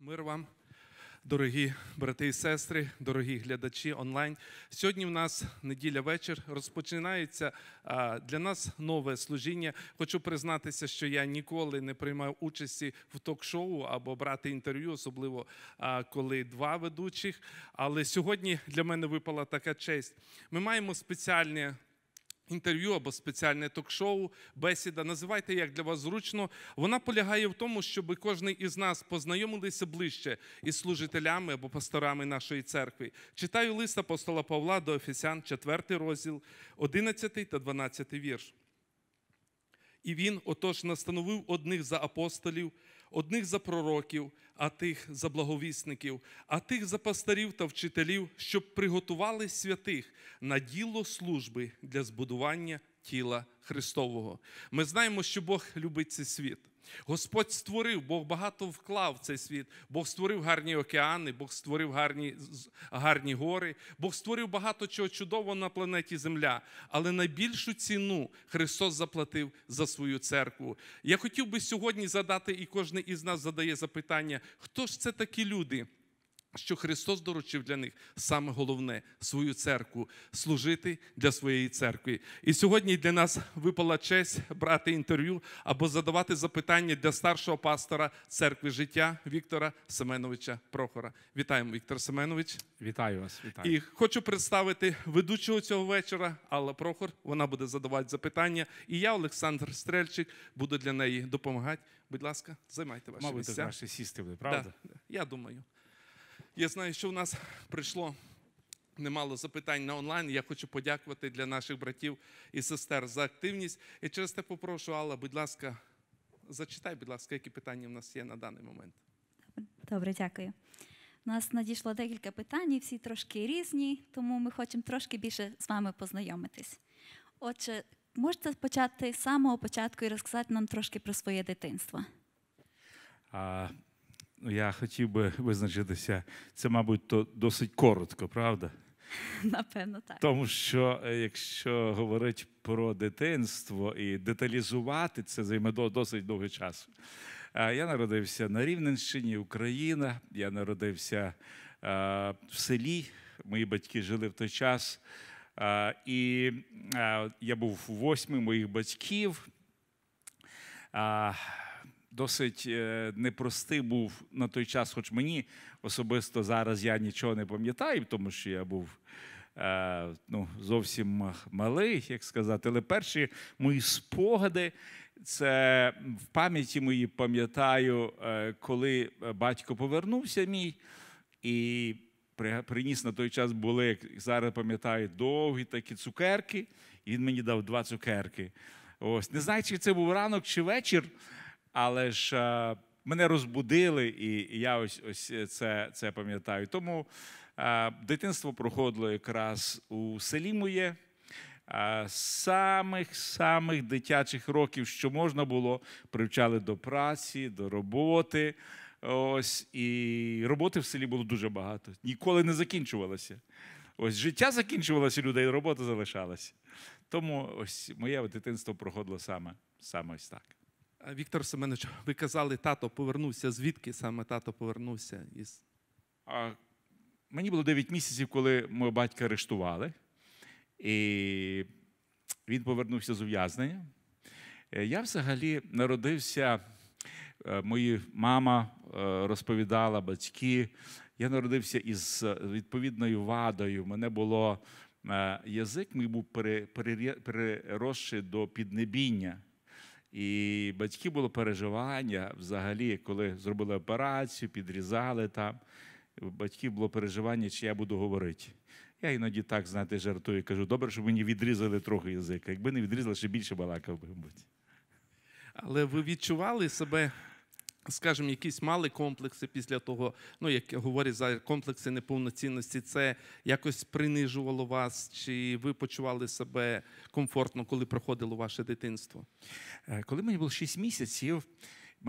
Мир вам, дорогі брати і сестри, дорогі глядачі онлайн. Сьогодні в нас неділя вечір розпочинається для нас нове служіння. Хочу признатися, що я ніколи не приймав участі в ток-шоу або брати інтерв'ю, особливо коли два ведучих. Але сьогодні для мене випала така честь. Ми маємо спеціальне Інтерв'ю або спеціальне ток-шоу, бесіда, називайте як для вас зручно. Вона полягає в тому, щоб кожен із нас познайомилися ближче із служителями або пасторами нашої церкви. Читаю лист апостола Павла до Ефесян, 4 розділ, 11 та 12 вірш. І він отож настановив одних за апостолів, одних за пророків, а тих за благовісників, а тих за пастарів та вчителів, щоб приготували святих на діло служби для збудування тіла Христового. Ми знаємо, що Бог любить цей світ. Господь створив, Бог багато вклав в цей світ. Бог створив гарні океани, Бог створив гарні гарні гори, Бог створив багато чого чудового на планеті Земля. Але найбільшу ціну Христос заплатив за свою церкву. Я хотів би сьогодні задати, і кожен із нас задає запитання: хто ж це такі люди? що Христос доручив для них саме головне свою церкву служити для своєї церкви. І сьогодні для нас випала честь брати інтерв'ю або задавати запитання для старшого пастора церкви життя Віктора Семеновича Прохора. Вітаємо, Віктор Семенович. Вітаю вас. Вітаю. І хочу представити ведучого цього вечора Алла Прохор. Вона буде задавати запитання. І я, Олександр Стрельчик, буду для неї допомагати. Будь ласка, займайте ваші Мабуть, місця. Мабуть, краще сісти, буде, правда? да. Я думаю. Я знаю, що в нас прийшло немало запитань на онлайн. Я хочу подякувати для наших братів і сестер за активність. І через те попрошу, Алла, будь ласка, зачитай, будь ласка, які питання в нас є на даний момент. Добре, дякую. У нас надійшло декілька питань, і всі трошки різні, тому ми хочемо трошки більше з вами познайомитись. Отже, можете почати з самого початку і розказати нам трошки про своє дитинство. Ну, Я хотів би визначитися, це, мабуть, то досить коротко, правда? Напевно, так. Тому що, е, якщо говорити про дитинство і деталізувати це займе досить довгий час, е, Я народився на Рівненщині, Україна. Я народився е, в селі. Мої батьки жили в той час. І я був восьми моїх батьків досить е, непростий був на той час, хоч мені особисто зараз я нічого не пам'ятаю, тому що я був е, ну, зовсім малий, як сказати, але перші мої спогади. Це в пам'яті моїй пам'ятаю, е, коли батько повернувся мій і приніс на той час були, як зараз пам'ятаю, довгі такі цукерки. і Він мені дав два цукерки. Ось не знаю, чи це був ранок чи вечір але ж е, мене розбудили, і я ось ось це це пам'ятаю. Тому е, дитинство проходило якраз у селі моє. Е, самих самих дитячих років, що можна було, привчали до праці, до роботи. Ось і роботи в селі було дуже багато. Ніколи не закінчувалося. Ось життя закінчувалося людей, робота залишалася. Тому ось моє дитинство проходило саме саме ось так. Віктор Семенович, ви казали, тато повернувся. Звідки саме тато повернувся? із... А Мені було 9 місяців, коли мого батька арештували. І він повернувся з ув'язнення. Е, я взагалі народився, е, мої мама е, розповідала батьки. Я народився із відповідною вадою. Мене було язик, мій був переросший до піднебіння. І батьки було переживання взагалі, коли зробили операцію, підрізали там. Батьків було переживання, чи я буду говорити. Я іноді так знаєте, жартую, кажу, добре, щоб мені відрізали трохи язика. Якби не відрізали, ще більше балакав би. мабуть. Але ви відчували себе скажімо, якісь мали комплекси після того, ну як говорять за комплекси неповноцінності, це якось принижувало вас, чи ви почували себе комфортно, коли проходило ваше дитинство? Е, коли мені було 6 місяців,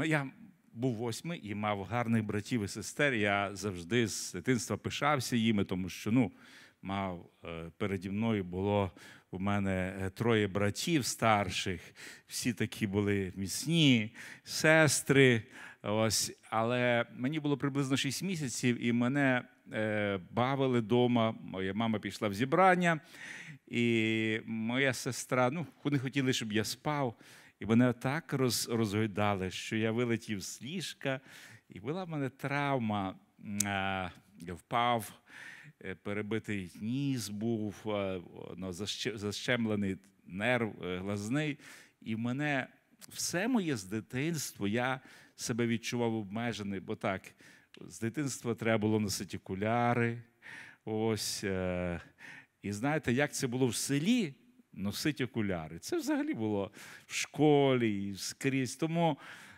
я був восьмий і мав гарних братів і сестер. Я завжди з дитинства пишався їми, тому що ну. Мав е, переді мною було у мене е, троє братів старших, всі такі були міцні сестри. Ось, Але мені було приблизно 6 місяців, і мене е, бавили вдома. Моя мама пішла в зібрання, і моя сестра, ну, вони хотіли, щоб я спав. І мене так роз, розгойдали, що я вилетів з ліжка, і була в мене травма. Е, я впав, е, перебитий ніс був, ну, защемлений нерв е, глазний. І мене все моє з дитинства я себе відчував обмежений, бо так, з дитинства треба було носити окуляри. Ось. Е, і знаєте, як це було в селі носити окуляри? Це взагалі було в школі і скрізь. Тому,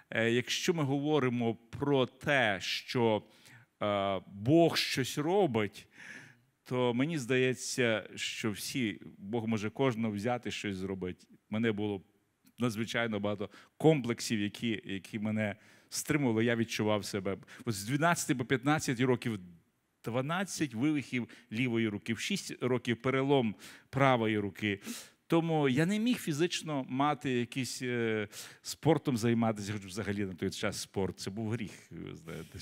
е, якщо ми говоримо про те, що е, Бог щось робить, то мені здається, що всі Бог може кожного взяти щось зробити. Мене було надзвичайно багато комплексів, які які мене стримували. Я відчував себе. Ось з 12 по 15 років 12 вивихів лівої руки, в 6 років перелом правої руки. Тому я не міг фізично мати якийсь е, спортом займатися, хоч взагалі на той час спорт. Це був гріх, ви знаєте.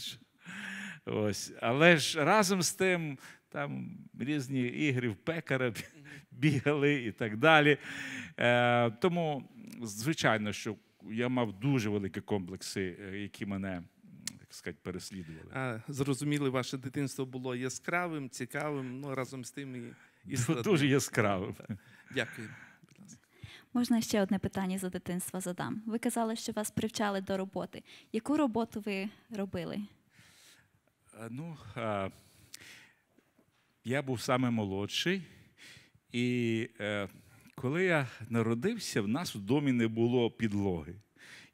Ось. Але ж разом з тим там різні ігри в пекара бігали і так далі. Е, Тому, звичайно, що я мав дуже великі комплекси, е, які мене так сказати, переслідували. А, Зрозуміли, ваше дитинство було яскравим, цікавим, ну разом з тим і, і дуже яскравим. Дякую. Можна ще одне питання за дитинства задам. Ви казали, що вас привчали до роботи. Яку роботу ви робили? Е, ну, е, я був саме молодший. І е, коли я народився, в нас в домі не було підлоги.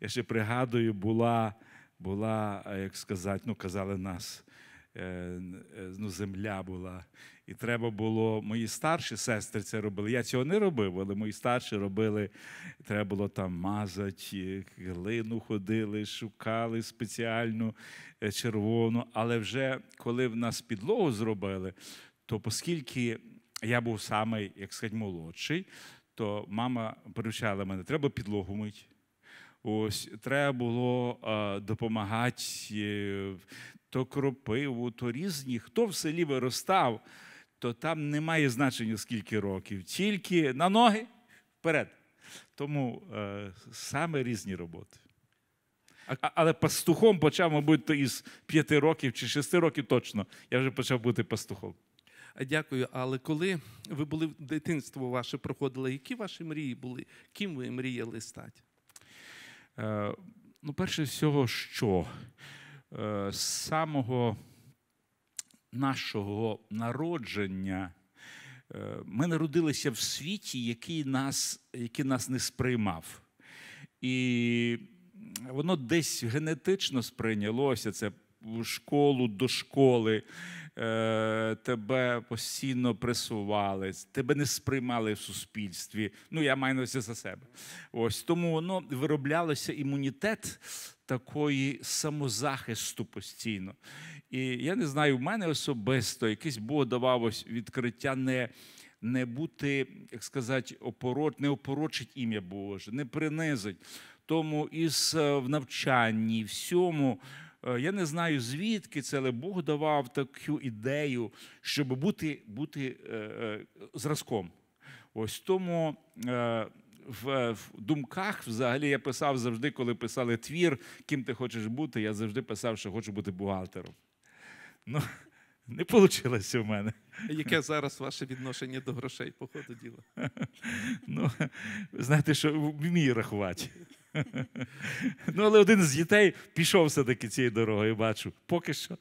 Я ще пригадую, була, була, е, як сказати, ну, казали нас, е, е, ну, земля була. І треба було, мої старші сестри це робили. Я цього не робив, але мої старші робили, треба було там мазати, е, глину ходили, шукали спеціальну червону. Але вже коли в нас підлогу зробили, то оскільки я був самий, як сказати, молодший, то мама поручала мене, треба підлогу мити. Ось треба було а, е, допомагати е, то кропиву, то різні. Хто в селі виростав, то там немає значення, скільки років, тільки на ноги вперед. Тому е, саме різні роботи. А, але пастухом почав, мабуть, із п'яти років чи шести років точно я вже почав бути пастухом. Дякую. Але коли ви були в дитинство ваше проходило, які ваші мрії були? Ким ви мріяли стати? Е, ну, перше всього, що е, з самого нашого народження. Е, ми народилися в світі, який нас який нас не сприймав. І воно десь генетично сприйнялося це в школу до школи, е, тебе постійно пресували, тебе не сприймали в суспільстві. Ну, я маю на увазі за себе. Ось тому воно вироблялося імунітет. Такої самозахисту постійно. І я не знаю, в мене особисто якесь Бог давав ось відкриття не не бути, як сказати, опорот, не опорочить ім'я Боже, не принизить. Тому із е, в навчанні, всьому Е, я не знаю звідки це, але Бог давав таку ідею, щоб бути бути е, е, зразком. Ось тому в думках взагалі я писав завжди, коли писали твір, ким ти хочеш бути, я завжди писав, що хочу бути бухгалтером. Ну, не вийшло в мене. Яке зараз ваше відношення до грошей, по ходу діла? Ну, знаєте, що вмію рахувати. Ну, але один з дітей пішов все-таки цією дорогою, бачу, поки що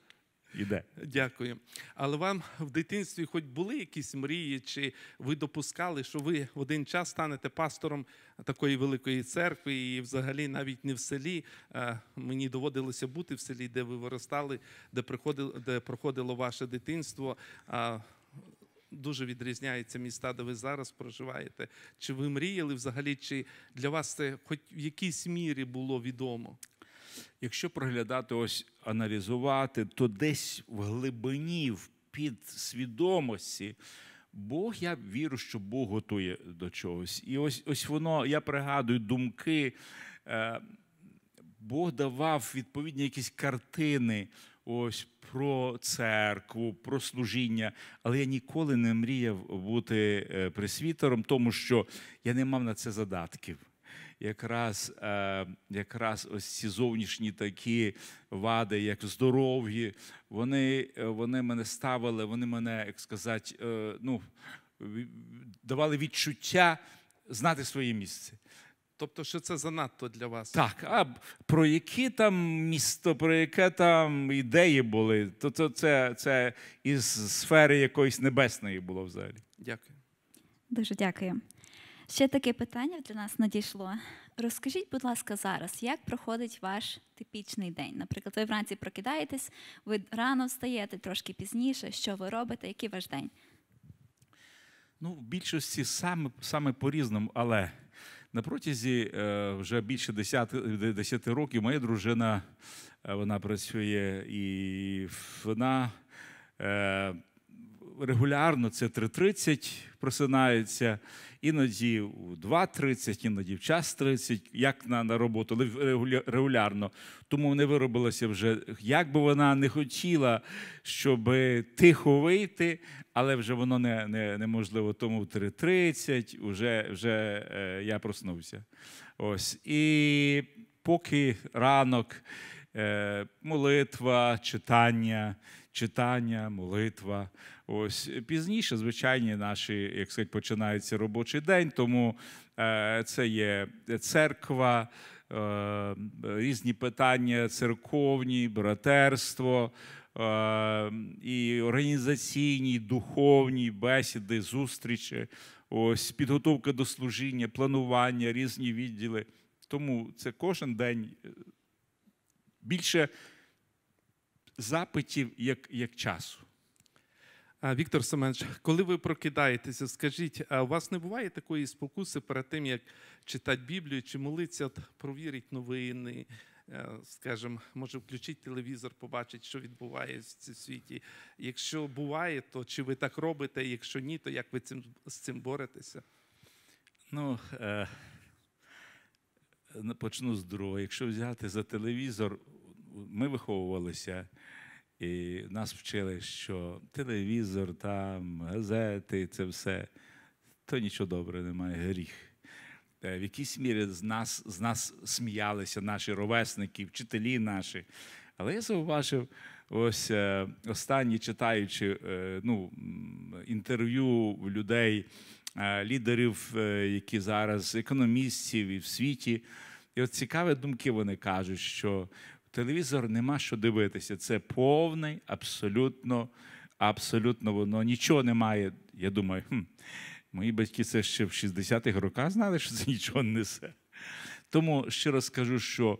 іде. Дякую. Але вам в дитинстві хоч були якісь мрії, чи ви допускали, що ви в один час станете пастором такої великої церкви, і взагалі навіть не в селі. Е, мені доводилося бути в селі, де ви виростали, де приходило, де проходило ваше дитинство дуже відрізняються міста, де ви зараз проживаєте. Чи ви мріяли взагалі, чи для вас це хоч в якійсь мірі було відомо? Якщо проглядати, ось аналізувати, то десь в глибині, в підсвідомості, Бог, я вірю, що Бог готує до чогось. І ось ось воно, я пригадую думки. Е, Бог давав відповідні якісь картини ось про церкву, про служіння. Але я ніколи не мріяв бути е, пресвітером, тому що я не мав на це задатків. Якраз е, якраз ось ці зовнішні такі вади, як здоров'ї, вони е, вони мене ставили, вони мене, як сказати, ну, давали відчуття знати своє місце. Тобто, що це занадто для вас? Так, а про які там місто, про яке там ідеї були, то це, це, це із сфери якоїсь небесної було взагалі. Дякую. Дуже дякую. Ще таке питання для нас надійшло. Розкажіть, будь ласка, зараз, як проходить ваш типічний день? Наприклад, ви вранці прокидаєтесь, ви рано встаєте трошки пізніше, що ви робите, який ваш день? Ну, в більшості саме саме по-різному, але на протязі е, вже більше 10 10 років моя дружина е, вона працює і вона е, регулярно це 3.30 просинається, іноді у 2.30, іноді в час 30, як на на роботу, регулярно. Тому не виробилося вже, як би вона не хотіла, щоб тихо вийти, але вже воно не, не, неможливо. Тому в 3.30 вже, вже е, я проснувся. Ось. І поки ранок, е, молитва, читання читання, молитва. Ось е, пізніше, звичайні наші, як сказати, починається робочий день, тому е, це є церква. Е, різні питання, церковні, братерство і організаційні, духовні бесіди, зустрічі, ось підготовка до служіння, планування, різні відділи. Тому це кожен день більше запитів, як як часу. Віктор Семенович, коли ви прокидаєтеся, скажіть, а у вас не буває такої спокуси перед тим, як читати Біблію чи молиться, провірить новини? Е, скажімо, може включити телевізор, побачить, що відбувається в світі. Якщо буває, то чи ви так робите? Якщо ні, то як ви цим, з цим боретеся? Ну е, почну з другого. Якщо взяти за телевізор, ми виховувалися, і нас вчили, що телевізор, там, газети, це все, то нічого доброго немає, гріх. Е, в якійсь мірі з нас з нас сміялися наші ровесники, вчителі наші. Але я зауважив, ось е, останні читаючи е, ну, інтерв'ю людей, лідерів, які зараз економістів і в світі. І от цікаві думки вони кажуть, що телевізор нема що дивитися. Це повний, абсолютно, абсолютно воно нічого немає. Я думаю, хм, мої батьки це ще в 60-х роках знали, що це нічого не несе. Тому ще раз скажу, що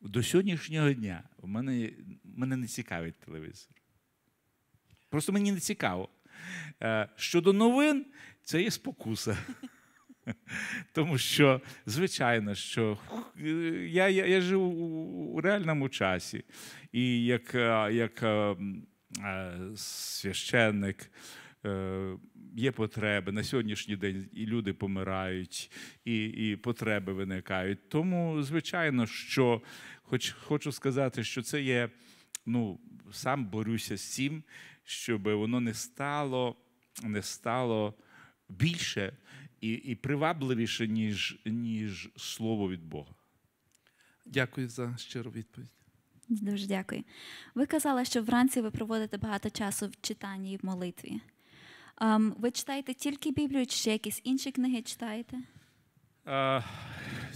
до сьогоднішнього дня в мене, мене не цікавить телевізор. Просто мені не цікаво. Е, щодо новин, це є спокуса. Тому що, звичайно, що е, я я, я живу у реальному часі. І як е, як е, священник є потреби на сьогоднішній день і люди помирають, і і потреби виникають. Тому, звичайно, що хоч хочу сказати, що це є, ну, сам борюся з цим, щоб воно не стало, не стало більше і і привабливіше, ніж ніж слово від Бога. Дякую за щиру відповідь. Дуже дякую. Ви казали, що вранці ви проводите багато часу в читанні і в молитві. Um, ви читаєте тільки Біблію, чи ще якісь інші книги читаєте? Uh,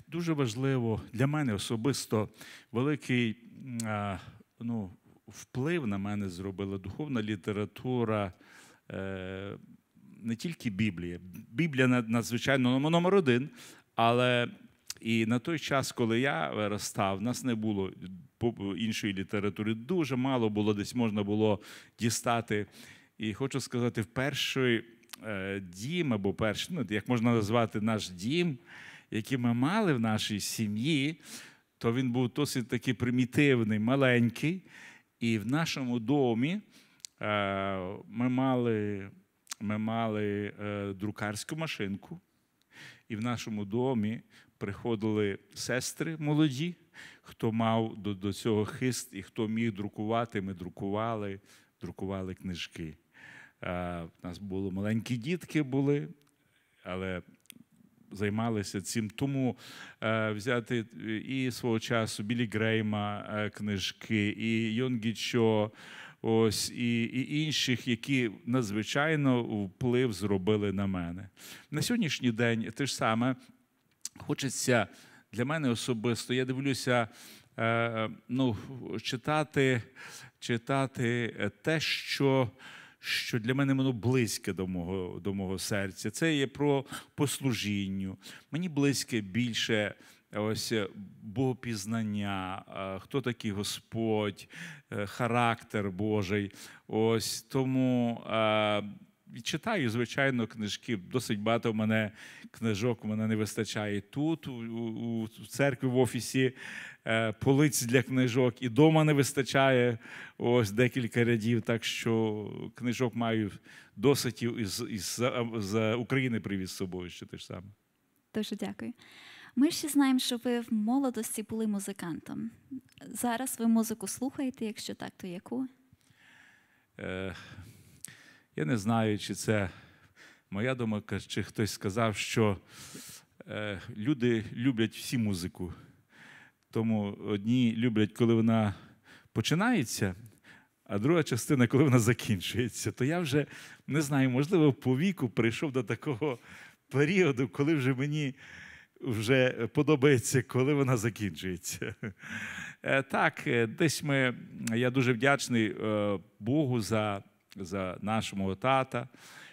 дуже важливо для мене особисто великий uh, ну, вплив на мене зробила духовна література. Uh, не тільки Біблія. Біблія надзвичайно ну, номер один, але і на той час, коли я виростав, в нас не було іншої літератури. Дуже мало було, десь можна було дістати. І хочу сказати, в перший е, дім або перший, ну як можна назвати наш дім, який ми мали в нашій сім'ї, то він був досить такий примітивний, маленький. І в нашому домі е, ми мали ми мали е, друкарську машинку, і в нашому домі приходили сестри молоді, хто мав до, до цього хист і хто міг друкувати, ми друкували, друкували книжки. У е, нас були маленькі дітки були, але займалися цим. Тому е, взяти е, і свого часу Білі Грейма е, книжки, і Йонгічо, ось і, і інших, які надзвичайно вплив зробили на мене. На сьогоднішній день те ж саме хочеться для мене особисто. Я дивлюся. Е, ну, читати читати те, що що для мене воно близьке до мого до мого серця. Це є про послужінню. Мені близьке більше ось е, богопізнання, е, хто такий Господь, е, характер Божий. Ось тому. Читаю, звичайно, книжки. Досить багато в мене книжок в мене не вистачає тут, у, у, церкві в офісі, е, полиць для книжок, і дома не вистачає ось декілька рядів. Так що книжок маю досить із, із, із, із України привіз з собою. Ще те ж саме. Дуже дякую. Ми ще знаємо, що ви в молодості були музикантом. Зараз ви музику слухаєте, якщо так, то яку? Е, Я не знаю, чи це моя думка, чи хтось сказав, що е, люди люблять всі музику. Тому одні люблять, коли вона починається, а друга частина, коли вона закінчується. То я вже не знаю, можливо, по віку прийшов до такого періоду, коли вже мені вже подобається, коли вона закінчується. Е, так, е, десь ми, я дуже вдячний е, Богу за за нашого тата,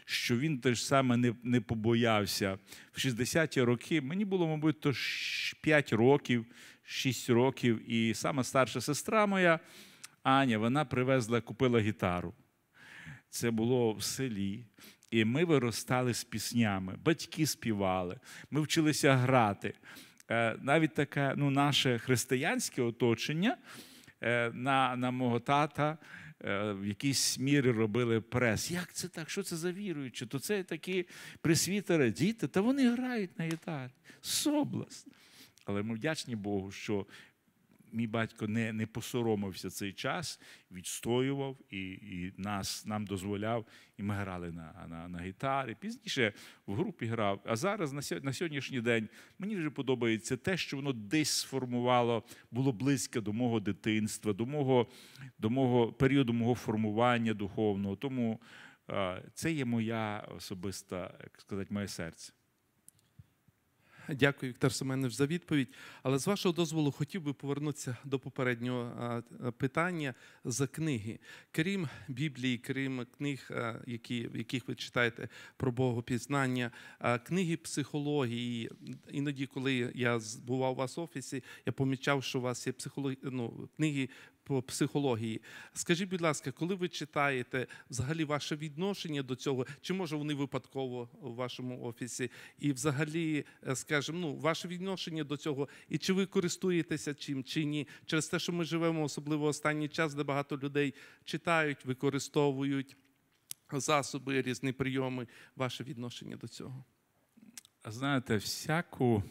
що він теж саме не не побоявся. В 60-ті роки мені було, мабуть, то 5 років, 6 років, і сама старша сестра моя Аня, вона привезла, купила гітару. Це було в селі. І ми виростали з піснями, батьки співали, ми вчилися грати. Е, навіть таке ну, наше християнське оточення е, на на мого тата е, в якійсь мірі робили прес. Як це так? Що це за віруючі? То це такі присвітери, діти, та вони грають на гітарі. Собласть. Але ми вдячні Богу, що мій батько не не посоромився цей час, відстоював і і нас нам дозволяв, і ми грали на на, на гітарі. Пізніше в групі грав. А зараз на на сьогоднішній день мені вже подобається те, що воно десь сформувало, було близько до мого дитинства, до мого, до мого періоду мого формування духовного. Тому це є моя особиста, як сказати, моє серце. Дякую, Віктор Семенович, за відповідь. Але з вашого дозволу хотів би повернутися до попереднього питання за книги. Крім Біблії, крім книг, які, в яких ви читаєте про Богопізнання, книги психології. Іноді, коли я збував у вас в офісі, я помічав, що у вас є психолог... ну, книги по психології. Скажіть, будь ласка, коли ви читаєте взагалі ваше відношення до цього, чи може вони випадково в вашому офісі? І, взагалі, е, скажімо, ну ваше відношення до цього, і чи ви користуєтеся чим чи ні? Через те, що ми живемо, особливо останній час, де багато людей читають, використовують засоби, різні прийоми, ваше відношення до цього? Знаєте, всяку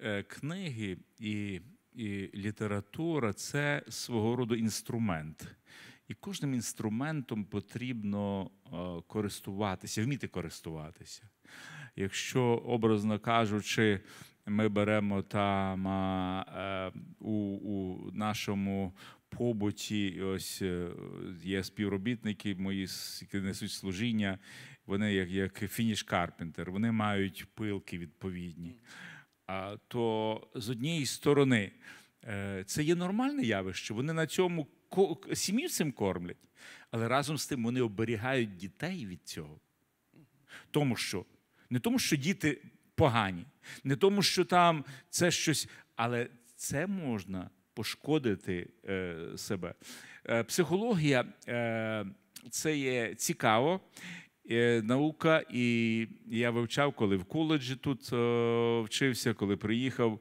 е, книги і і література це свого роду інструмент. І кожним інструментом потрібно е, користуватися, вміти користуватися. Якщо, образно кажучи, ми беремо там е, у, у нашому побуті, ось е, є співробітники, мої які несуть служіння, вони як як фініш карпентер, вони мають пилки відповідні то з однієї сторони е, це є нормальне явище. Вони на цьому сім'ю цим кормлять, але разом з тим вони оберігають дітей від цього. Тому що не тому, що діти погані, не тому, що там це щось, але це можна пошкодити е, себе. Е, психологія це є цікаво, Е, наука, і я вивчав, коли в коледжі тут е, вчився, коли приїхав.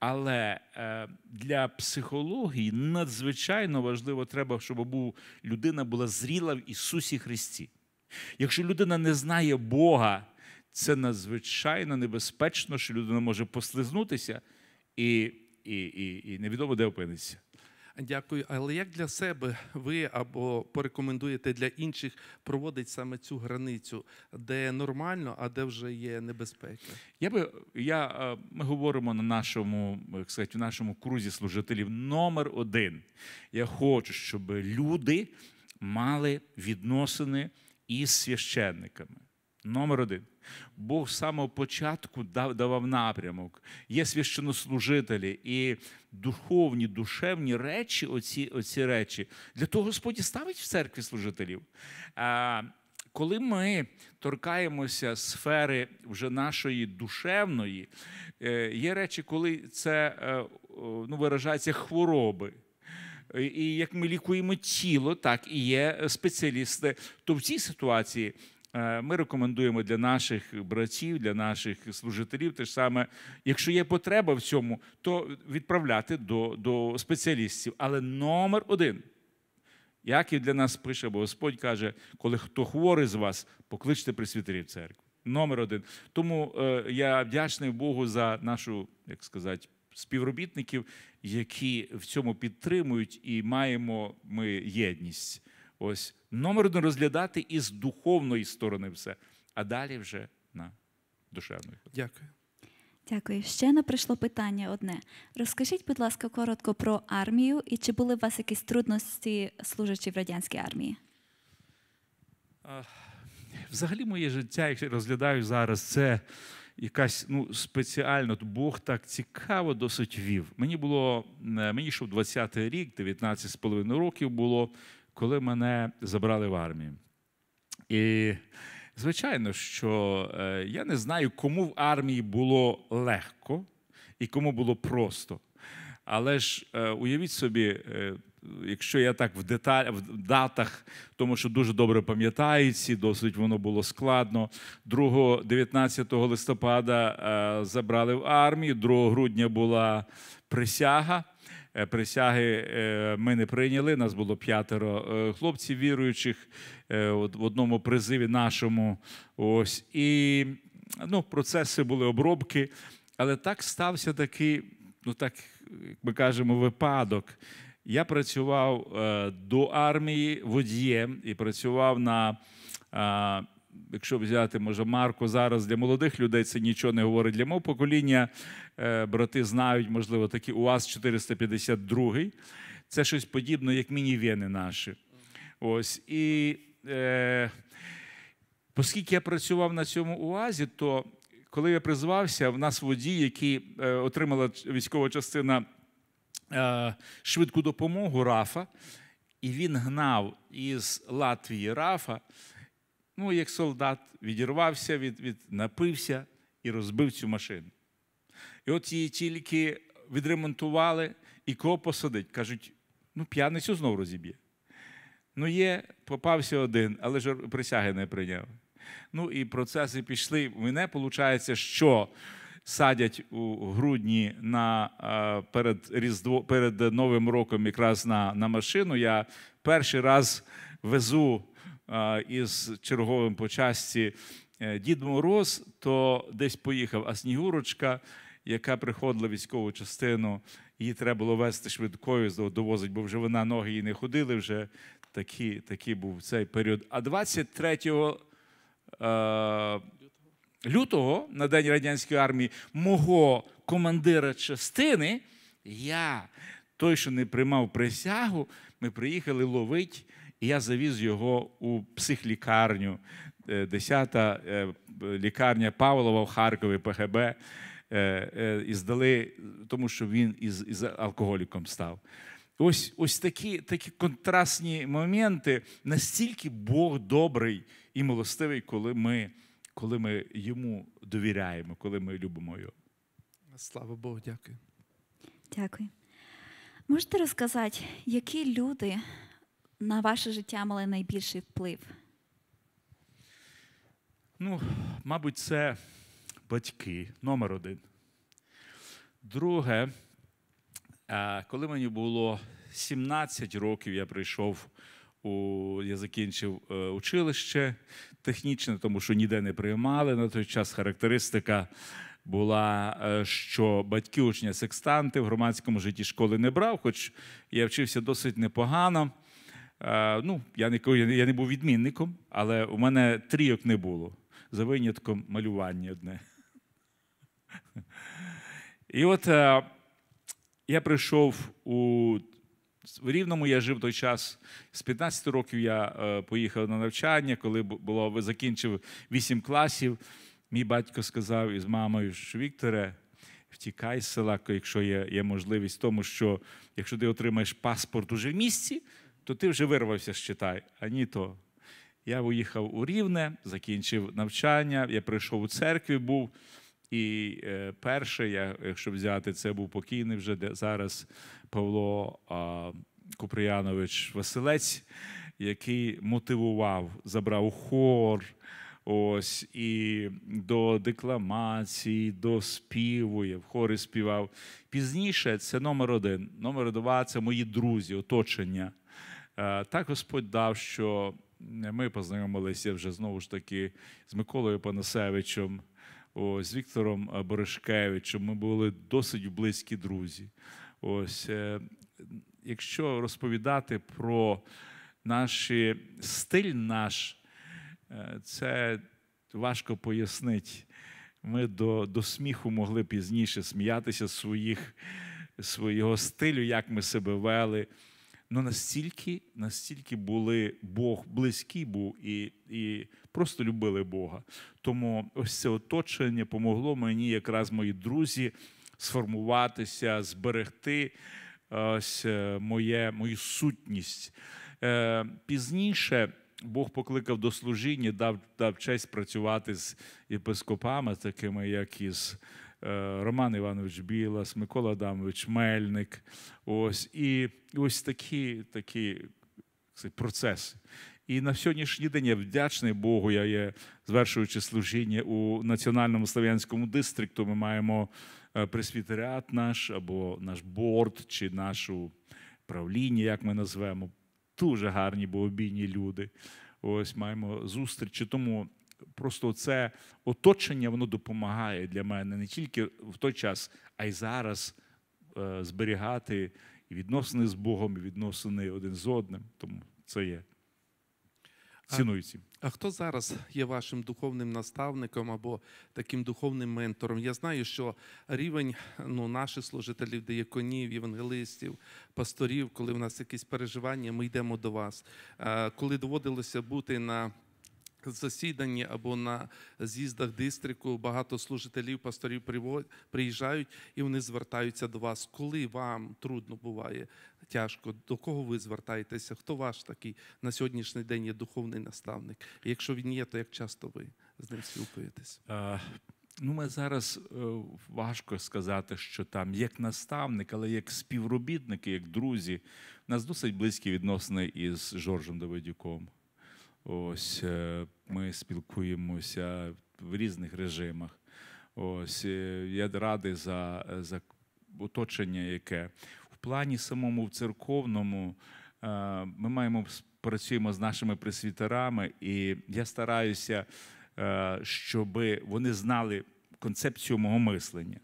Але е, для психології надзвичайно важливо треба, щоб був людина була зріла в Ісусі Христі. Якщо людина не знає Бога, це надзвичайно небезпечно, що людина може послизнутися і і, і, і невідомо де опиниться. Дякую. Але як для себе ви або порекомендуєте для інших проводити саме цю границю, де нормально, а де вже є небезпека? Я би я е, ми говоримо на нашому як сказати, в нашому крузі служителів номер один. Я хочу, щоб люди мали відносини із священниками. Номер один. Бог з самого початку давав напрямок. Є священнослужителі і духовні, душевні речі, оці оці речі. Для того Господь і ставить в церкві служителів. А, Коли ми торкаємося сфери вже нашої душевної, е, є речі, коли це е, ну, виражається хвороби. І як ми лікуємо тіло, так і є е, спеціалісти. То в цій ситуації Е, ми рекомендуємо для наших братів, для наших служителів те ж саме, якщо є потреба в цьому, то відправляти до, до спеціалістів. Але номер один. Як і для нас пише, бо Господь каже, коли хто хворий з вас, покличте присвітерів церкви. Номер один. Тому е, я вдячний Богу за нашу, як сказати, співробітників, які в цьому підтримують, і маємо ми єдність. Ось номер один розглядати із духовної сторони все, а далі вже на душевної. Дякую. Дякую. Ще нам прийшло питання одне. Розкажіть, будь ласка, коротко про армію і чи були у вас якісь трудності служачі в радянській армії? Взагалі, моє життя, якщо розглядаю зараз, це якась ну, спеціально Бог так цікаво досить вів. Мені було мені йшов 20-й рік, 19,5 років було коли мене забрали в армію. І, звичайно, що е, я не знаю, кому в армії було легко і кому було просто. Але ж е, уявіть собі, е, якщо я так в деталь, в датах, тому що дуже добре пам'ятаю досить воно було складно. 2 19 листопада забрали в армію, 2 грудня була присяга. Е, присяги е, ми не прийняли. Нас було п'ятеро е, хлопців віруючих в одному призиві нашому. Ось і ну, процеси були обробки, але так стався такий, ну так як ми кажемо, випадок. Я працював до армії водієм і працював на якщо взяти, може, Марко зараз для молодих людей це нічого не говорить для мого покоління. Е, брати знають, можливо, такі УАЗ 452 Це щось подібне, як мінівени наші. Ось. І е, оскільки я працював на цьому УАЗі, то коли я призвався, в нас водій, який е, отримала військова частина е, швидку допомогу Рафа, і він гнав із Латвії Рафа. Ну, як солдат, відірвався, від, від, напився і розбив цю машину. І от її тільки відремонтували і кого посадить. Кажуть, ну, п'яницю знову розіб'є. Ну, є, попався один, але ж присяги не прийняв. Ну і процеси пішли. Мене виходить, що садять у грудні на, перед Різдво, перед Новим роком якраз на на машину. Я перший раз везу із черговим по часті е, Дід Мороз, то десь поїхав, а Снігурочка, яка приходила військову частину, її треба було вести швидкою, довозить, бо вже вона ноги її не ходили. Вже такий такі був цей період. А 23 е, лютого на день радянської армії мого командира частини, я той, що не приймав присягу, ми приїхали ловити і я завіз його у психлікарню, 10-та е, е, лікарня Павлова в Харкові, ПГБ. Е, і здали, тому що він із із алкоголіком став. Ось ось такі такі контрастні моменти. Настільки Бог добрий і милостивий, коли ми коли ми йому довіряємо, коли ми любимо його. Слава Богу, дякую. Дякую. Можете розказати, які люди на ваше життя мали найбільший вплив? Ну, мабуть, це батьки номер один. Друге, е, коли мені було 17 років, я прийшов у я закінчив е, училище технічне, тому що ніде не приймали. На той час характеристика була, е, що батьки учня секстанти в громадському житті школи не брав, хоч я вчився досить непогано. Е, ну, я не я не був відмінником, але у мене трійок не було. За винятком малювання одне. І от е, я прийшов у в Рівному я жив той час. З 15 років я е, поїхав на навчання, коли було, закінчив 8 класів. Мій батько сказав із мамою, що Вікторе, втікай з села, якщо є є можливість, тому що якщо ти отримаєш паспорт уже в місті, то ти вже вирвався з читай, а ні то. Я виїхав у Рівне, закінчив навчання, я прийшов у церкві, був. І е, перше, я, якщо взяти, це був покійний вже зараз Павло Куприянович Василець, який мотивував, забрав хор. Ось і до декламації, до співу я в хорі співав. Пізніше це номер один. Номер два це мої друзі, оточення. Е, так Господь дав, що ми познайомилися вже знову ж таки з Миколою Панасевичем, з Віктором е, Боришкевичем. Ми були досить близькі друзі. Ось, е, Якщо розповідати про наші стиль наш, це важко пояснити. Ми до до сміху могли пізніше сміятися своїх, свого стилю, як ми себе вели ну настільки, настільки були Бог близький був і і просто любили Бога. Тому ось це оточення помогло мені, якраз мої друзі, сформуватися, зберегти е, ось е, моє, мою сутність. Е, пізніше Бог покликав до служіння, дав дав честь працювати з єпископами, такими, як із е, Роман Іванович Білас, Микола Адамович Мельник. Ось І ось такі, такі процеси. І на сьогоднішній день я вдячний Богу. Я є звершуючи служіння у Національному слов'янському дистрикту. Ми маємо е, пресвітеріат наш або наш борт, чи нашу правління, як ми назвемо дуже гарні богобійні люди. Ось маємо зустрічі. Тому просто це оточення воно допомагає для мене не тільки в той час, а й зараз е, зберігати відносини з Богом, і відносини один з одним. Тому це є цінуються. А хто зараз є вашим духовним наставником або таким духовним ментором? Я знаю, що рівень ну, наших служителів, деяконів, євангелистів, пасторів, коли в нас якісь переживання, ми йдемо до вас. Коли доводилося бути на засіданні або на з'їздах дистрику, багато служителів, пасторів приїжджають і вони звертаються до вас. Коли вам трудно буває, тяжко, до кого ви звертаєтеся, хто ваш такий на сьогоднішній день є духовний наставник? І якщо він є, то як часто ви з ним спілкуєтесь? Ну, ми зараз е, важко сказати, що там як наставник, але як співробітники, як друзі. У нас досить близькі відносини із Жоржем Давидюком. Ось е, ми спілкуємося в різних режимах. Ось е, я радий за за оточення, яке плані самому в церковному е, ми маємо працюємо з нашими присвітерами, і я стараюся, е, щоб вони знали концепцію мого мислення.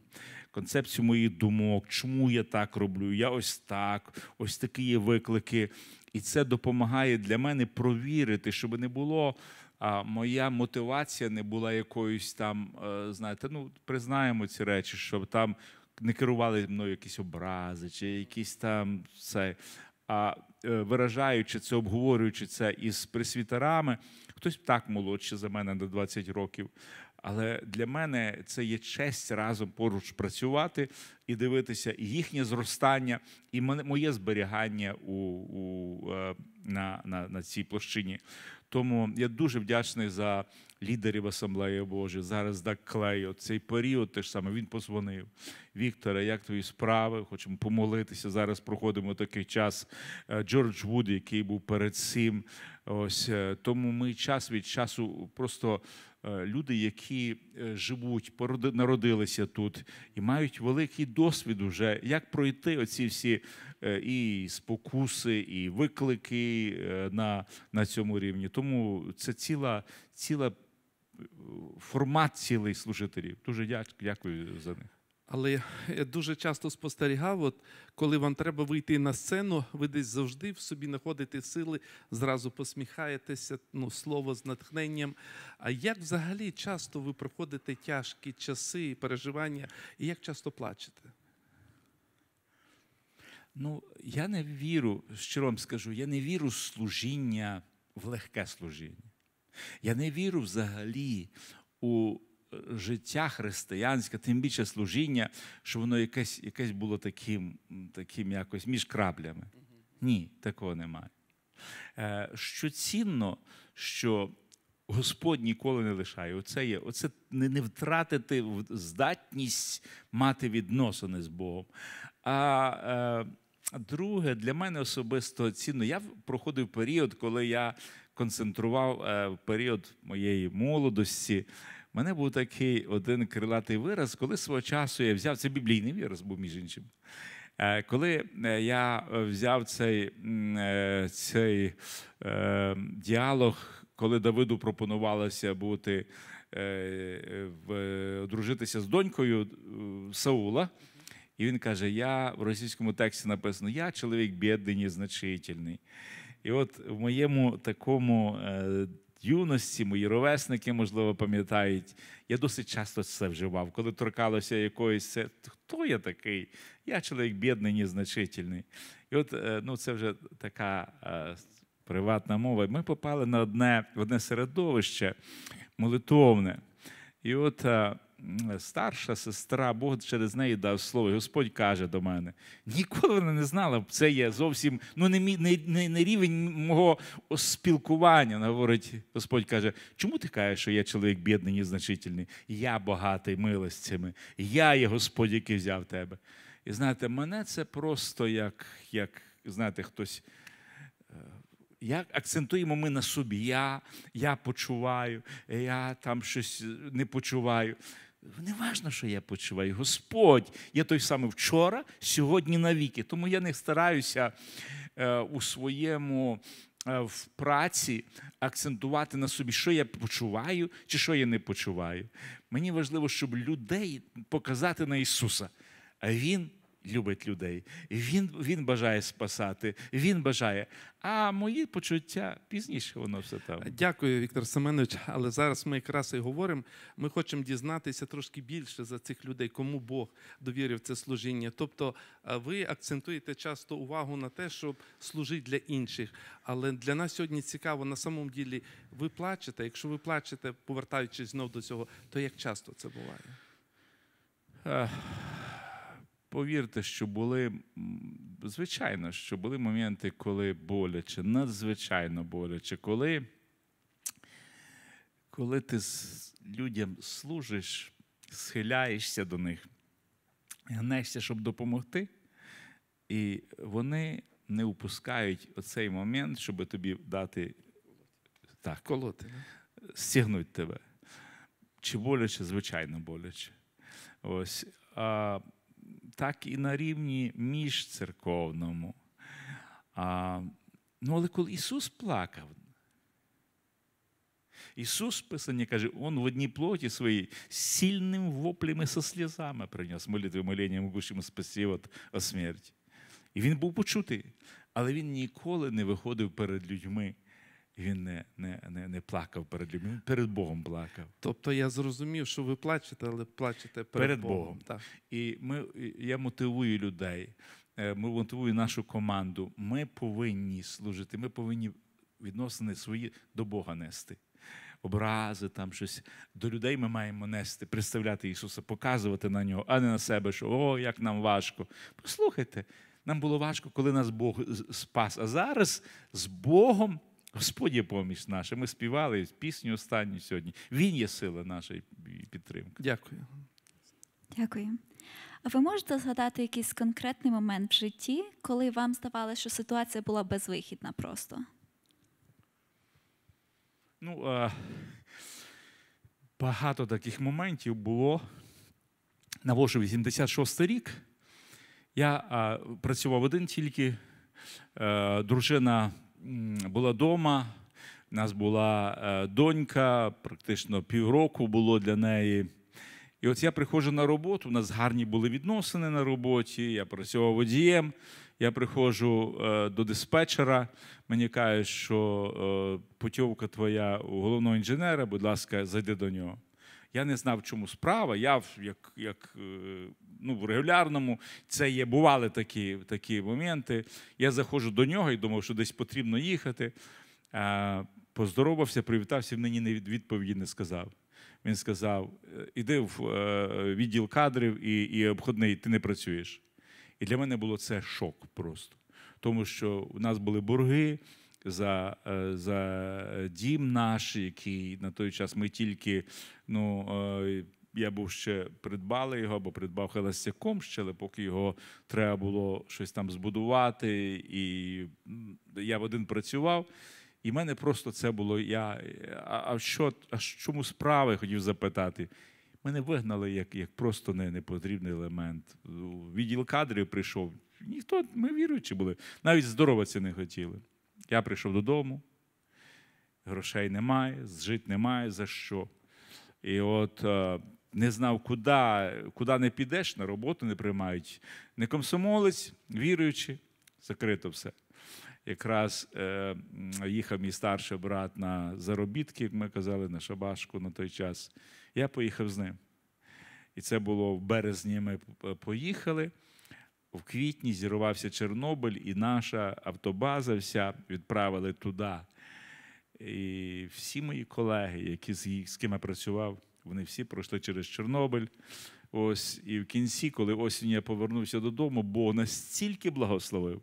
Концепцію моїх думок, чому я так роблю, я ось так, ось такі є виклики. І це допомагає для мене провірити, щоб не було а, моя мотивація не була якоюсь там, е, знаєте, ну признаємо ці речі, щоб там не керували мною якісь образи чи якісь там це. А е, виражаючи це, обговорюючи це із присвітерами, хтось так молодше за мене на 20 років. Але для мене це є честь разом поруч працювати і дивитися їхнє зростання, і моє зберігання у, у, е, на, на, на цій площині. Тому я дуже вдячний за лідерів Асамблеї Божої, зараз так клею. Цей період теж саме він позвонив. Віктора, як твої справи? Хочемо помолитися. Зараз проходимо такий час. Е, Джордж Вуд, який був перед цим. Ось е, тому ми час від часу просто. Е, люди, які живуть, породи народилися тут і мають великий досвід, уже як пройти оці всі і спокуси, і виклики на на цьому рівні. Тому це ціла ціла формат цілий служителів. Дуже дякую за них. Але я дуже часто спостерігав, от коли вам треба вийти на сцену, ви десь завжди в собі знаходите сили, зразу посміхаєтеся, ну слово з натхненням. А як взагалі часто ви проходите тяжкі часи і переживання, і як часто плачете? Ну, я не вірю, щиро вам скажу, я не віру в служіння в легке служіння. Я не вірю взагалі у е, життя християнське, тим більше служіння, що воно якесь якесь було таким таким якось між краблями. Ні, такого немає. Е, що цінно, що Господь ніколи не лишає. Оце є, оце не, втратити здатність мати відносини з Богом. А е, друге, для мене особисто цінно. Я проходив період, коли я концентрував е, в період моєї молодості. У мене був такий один крилатий вираз, коли свого часу я взяв це біблійний вираз, був між іншим. Е, коли е, я взяв цей цей діалог, коли Давиду пропонувалося бути одружитися з донькою Саула, і він каже: Я в російському тексті написано: Я чоловік бідний, незначительний. І от в моєму такому е, юності, мої ровесники, можливо, пам'ятають, я досить часто це вживав, коли торкалося якоїсь це. Хто я такий? Я чоловік бідний, незначительний. І от е, ну, це вже така е, приватна мова. Ми попали на одне, одне середовище молитовне. І от старша сестра, Бог через неї дав слово. І Господь каже до мене: ніколи вона не знала, це є зовсім ну, не, не, не, не рівень мого спілкування. говорить, Господь каже, чому ти кажеш, що я чоловік бідний, і значительний? Я богатий милостями, я є Господь, який взяв тебе. І знаєте, мене це просто як, як знаєте, хтось. Е, як акцентуємо ми на собі? Я я почуваю, я там щось не почуваю. Не важно, що я почуваю. Господь Я той самий вчора, сьогодні навіки. Тому я не стараюся е, у своєму е, в праці акцентувати на собі, що я почуваю чи що я не почуваю. Мені важливо, щоб людей показати на Ісуса. А Він любить людей. Він він бажає спасати, він бажає. А мої почуття пізніше воно все там. Дякую, Віктор Семенович. Але зараз ми якраз і говоримо. Ми хочемо дізнатися трошки більше за цих людей, кому Бог довірив це служіння. Тобто, е, ви акцентуєте часто увагу на те, щоб служити для інших. Але для нас сьогодні цікаво на самому ділі, ви плачете. Якщо ви плачете, повертаючись знов до цього, то як часто це буває? Е, Повірте, що були, звичайно, що були моменти, коли боляче, надзвичайно боляче, коли коли ти людям служиш, схиляєшся до них, гнешся, щоб допомогти, і вони не упускають оцей момент, щоб тобі дати так, колоти, стягнуть тебе. Чи боляче, звичайно боляче. Ось так і на рівні міжцерковному. А, Ну, але коли Ісус плакав, Ісус Писання каже, Он в одній плоті своїй сильним воплями со сльозами приніс молитви, моління, могучому спасів от, смерті. І він був почутий, але він ніколи не виходив перед людьми він не не, не, не плакав перед людьми, він перед Богом плакав. Тобто я зрозумів, що ви плачете, але плачете перед, перед Богом. Богом. Так. І ми, я мотивую людей, е, ми мотивую нашу команду. Ми повинні служити, ми повинні відносини свої до Бога нести. Образи, там щось до людей ми маємо нести, представляти Ісуса, показувати на нього, а не на себе, що о, як нам важко. Послухайте, нам було важко, коли нас Бог спас. А зараз з Богом Господь є поміч наша. Ми співали пісню останню сьогодні. Він є сила нашої підтримки. Дякую. Дякую. А ви можете згадати якийсь конкретний момент в житті, коли вам здавалося, що ситуація була безвихідна просто? Ну, а, багато таких моментів було. Навожу 86 рік. Я а, працював один тільки. А, е, дружина була вдома, у нас була е, донька, практично півроку було для неї. І от я приходжу на роботу, у нас гарні були відносини на роботі, я працював водієм, я приходжу е, до диспетчера, мені кажуть, що е, путівка твоя у головного інженера, будь ласка, зайди до нього. Я не знав, в чому справа. Я, як як ну, в регулярному. Це є, бували такі такі моменти. Я заходжу до нього і думав, що десь потрібно їхати. Поздоровався, привітався, мені мені відповіді не сказав. Він сказав: «Е, іди в е, відділ кадрів і, і обходний, ти не працюєш. І для мене було це шок просто. Тому що в нас були борги за е, за дім наш, який на той час ми тільки ну, я був ще придбали його, або придбав Холостяком ще, але поки його треба було щось там збудувати. І я в один працював. І в мене просто це було. Я, А, а що, а чому справи хотів запитати? Мене вигнали як як просто не, непотрібний елемент. відділ кадрів прийшов. Ніхто, ми віруючі були, навіть здороватися не хотіли. Я прийшов додому, грошей немає, жити немає за що. І от е, не знав, куди куди не підеш, на роботу не приймають. Не комсомолець, віруючи, закрито все. Якраз е, їхав мій старший брат на заробітки, як ми казали, на Шабашку на той час. Я поїхав з ним. І це було в березні. Ми поїхали. В квітні зірвався Чорнобиль, і наша автобаза вся відправили туди. І всі мої колеги, які з ким я працював, вони всі пройшли через Чорнобиль. Ось і в кінці, коли осінь я повернувся додому, Бог настільки благословив,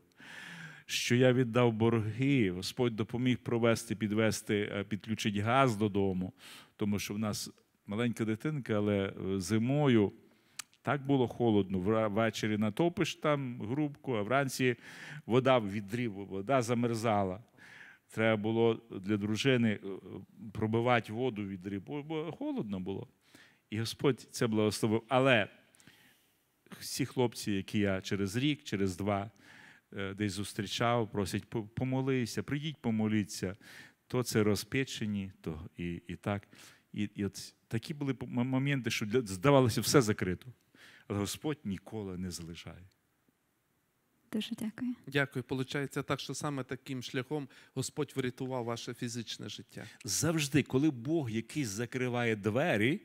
що я віддав борги. Господь допоміг провести, підвести, е, підключити газ додому, тому що в нас маленька дитинка, але е, зимою. Так було холодно. Ввечері натопиш там грубку, а вранці вода відрів, вода замерзала треба було для дружини е, пробивати воду від риб, бо холодно було. І Господь це благословив. Але всі хлопці, які я через рік, через два е, десь зустрічав, просять помолися, прийдіть, помоліться, то це розпечені, то і і так. І, і от Такі були моменти, що здавалося, все закрито. Але Господь ніколи не залишає. Дуже дякую. Дякую. Получається так, що саме таким шляхом Господь врятував ваше фізичне життя. Завжди, коли Бог якийсь закриває двері,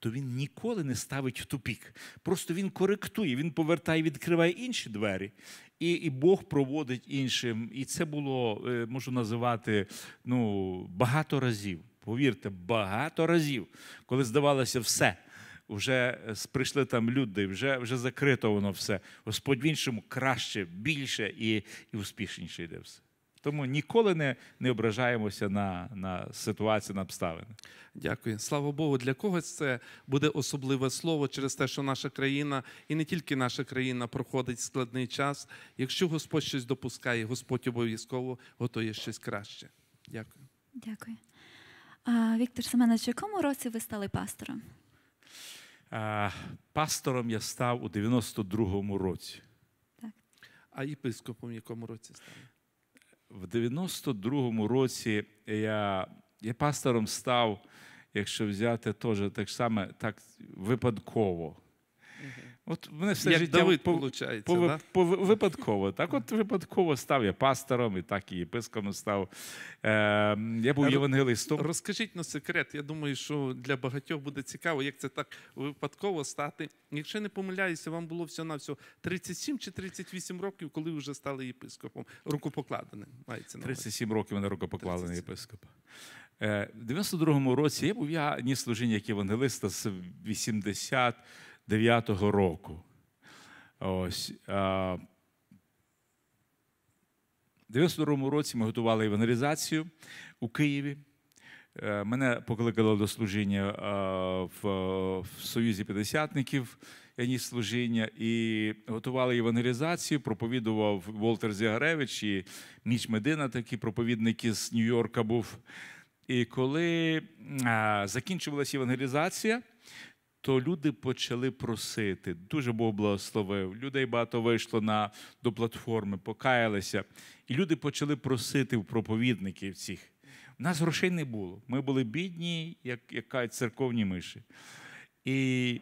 то він ніколи не ставить в тупік. Просто він коректує, він повертає, відкриває інші двері, і і Бог проводить іншим. І це було, е, можу називати, ну, багато разів. Повірте, багато разів, коли здавалося все вже е, прийшли там люди, вже вже закрито воно все. Господь в іншому краще, більше і і успішніше йде все. Тому ніколи не не ображаємося на на ситуацію, на обставини. Дякую. Слава Богу, для когось це буде особливе слово через те, що наша країна, і не тільки наша країна, проходить складний час. Якщо Господь щось допускає, Господь обов'язково готує щось краще. Дякую. Дякую. А, Віктор Семенович, в якому році ви стали пастором? Пастором я став у 92-му році. Так. А єпископом в якому році став? В 92-му році я я пастором став, якщо взяти теж так само так випадково. Угу. От мене все Як життя Давид, по, по, да? по, випадково. Так, от випадково став я пастором і так і єпископом став. Е, Я був євангелистом. Розкажіть на секрет. Я думаю, що для багатьох буде цікаво, як це так випадково стати. Якщо не помиляюся, вам було всього на всього 37 чи 38 років, коли ви вже стали єпископом. Рукопокладеним мається на 37 років мене рукопокладений єпископ. Е, в 92-му році я був я ні служіння як євангелиста з 80 9-го року. Ось. У 92-му році ми готували евангелізацію у Києві. Е, мене покликало до служіння е, в Союзі п'ятдесятників, я ніс служіння, і готували євангелізацію, проповідував Волтер Зігаревич і Міч Медина, такі проповідники з Нью-Йорка був. І коли е, закінчувалася євангелізація, то люди почали просити. Дуже Бог благословив. Людей багато вийшло на, до платформи, покаялися. І люди почали просити в проповідників цих. У нас грошей не було. Ми були бідні, як як церковні миші. І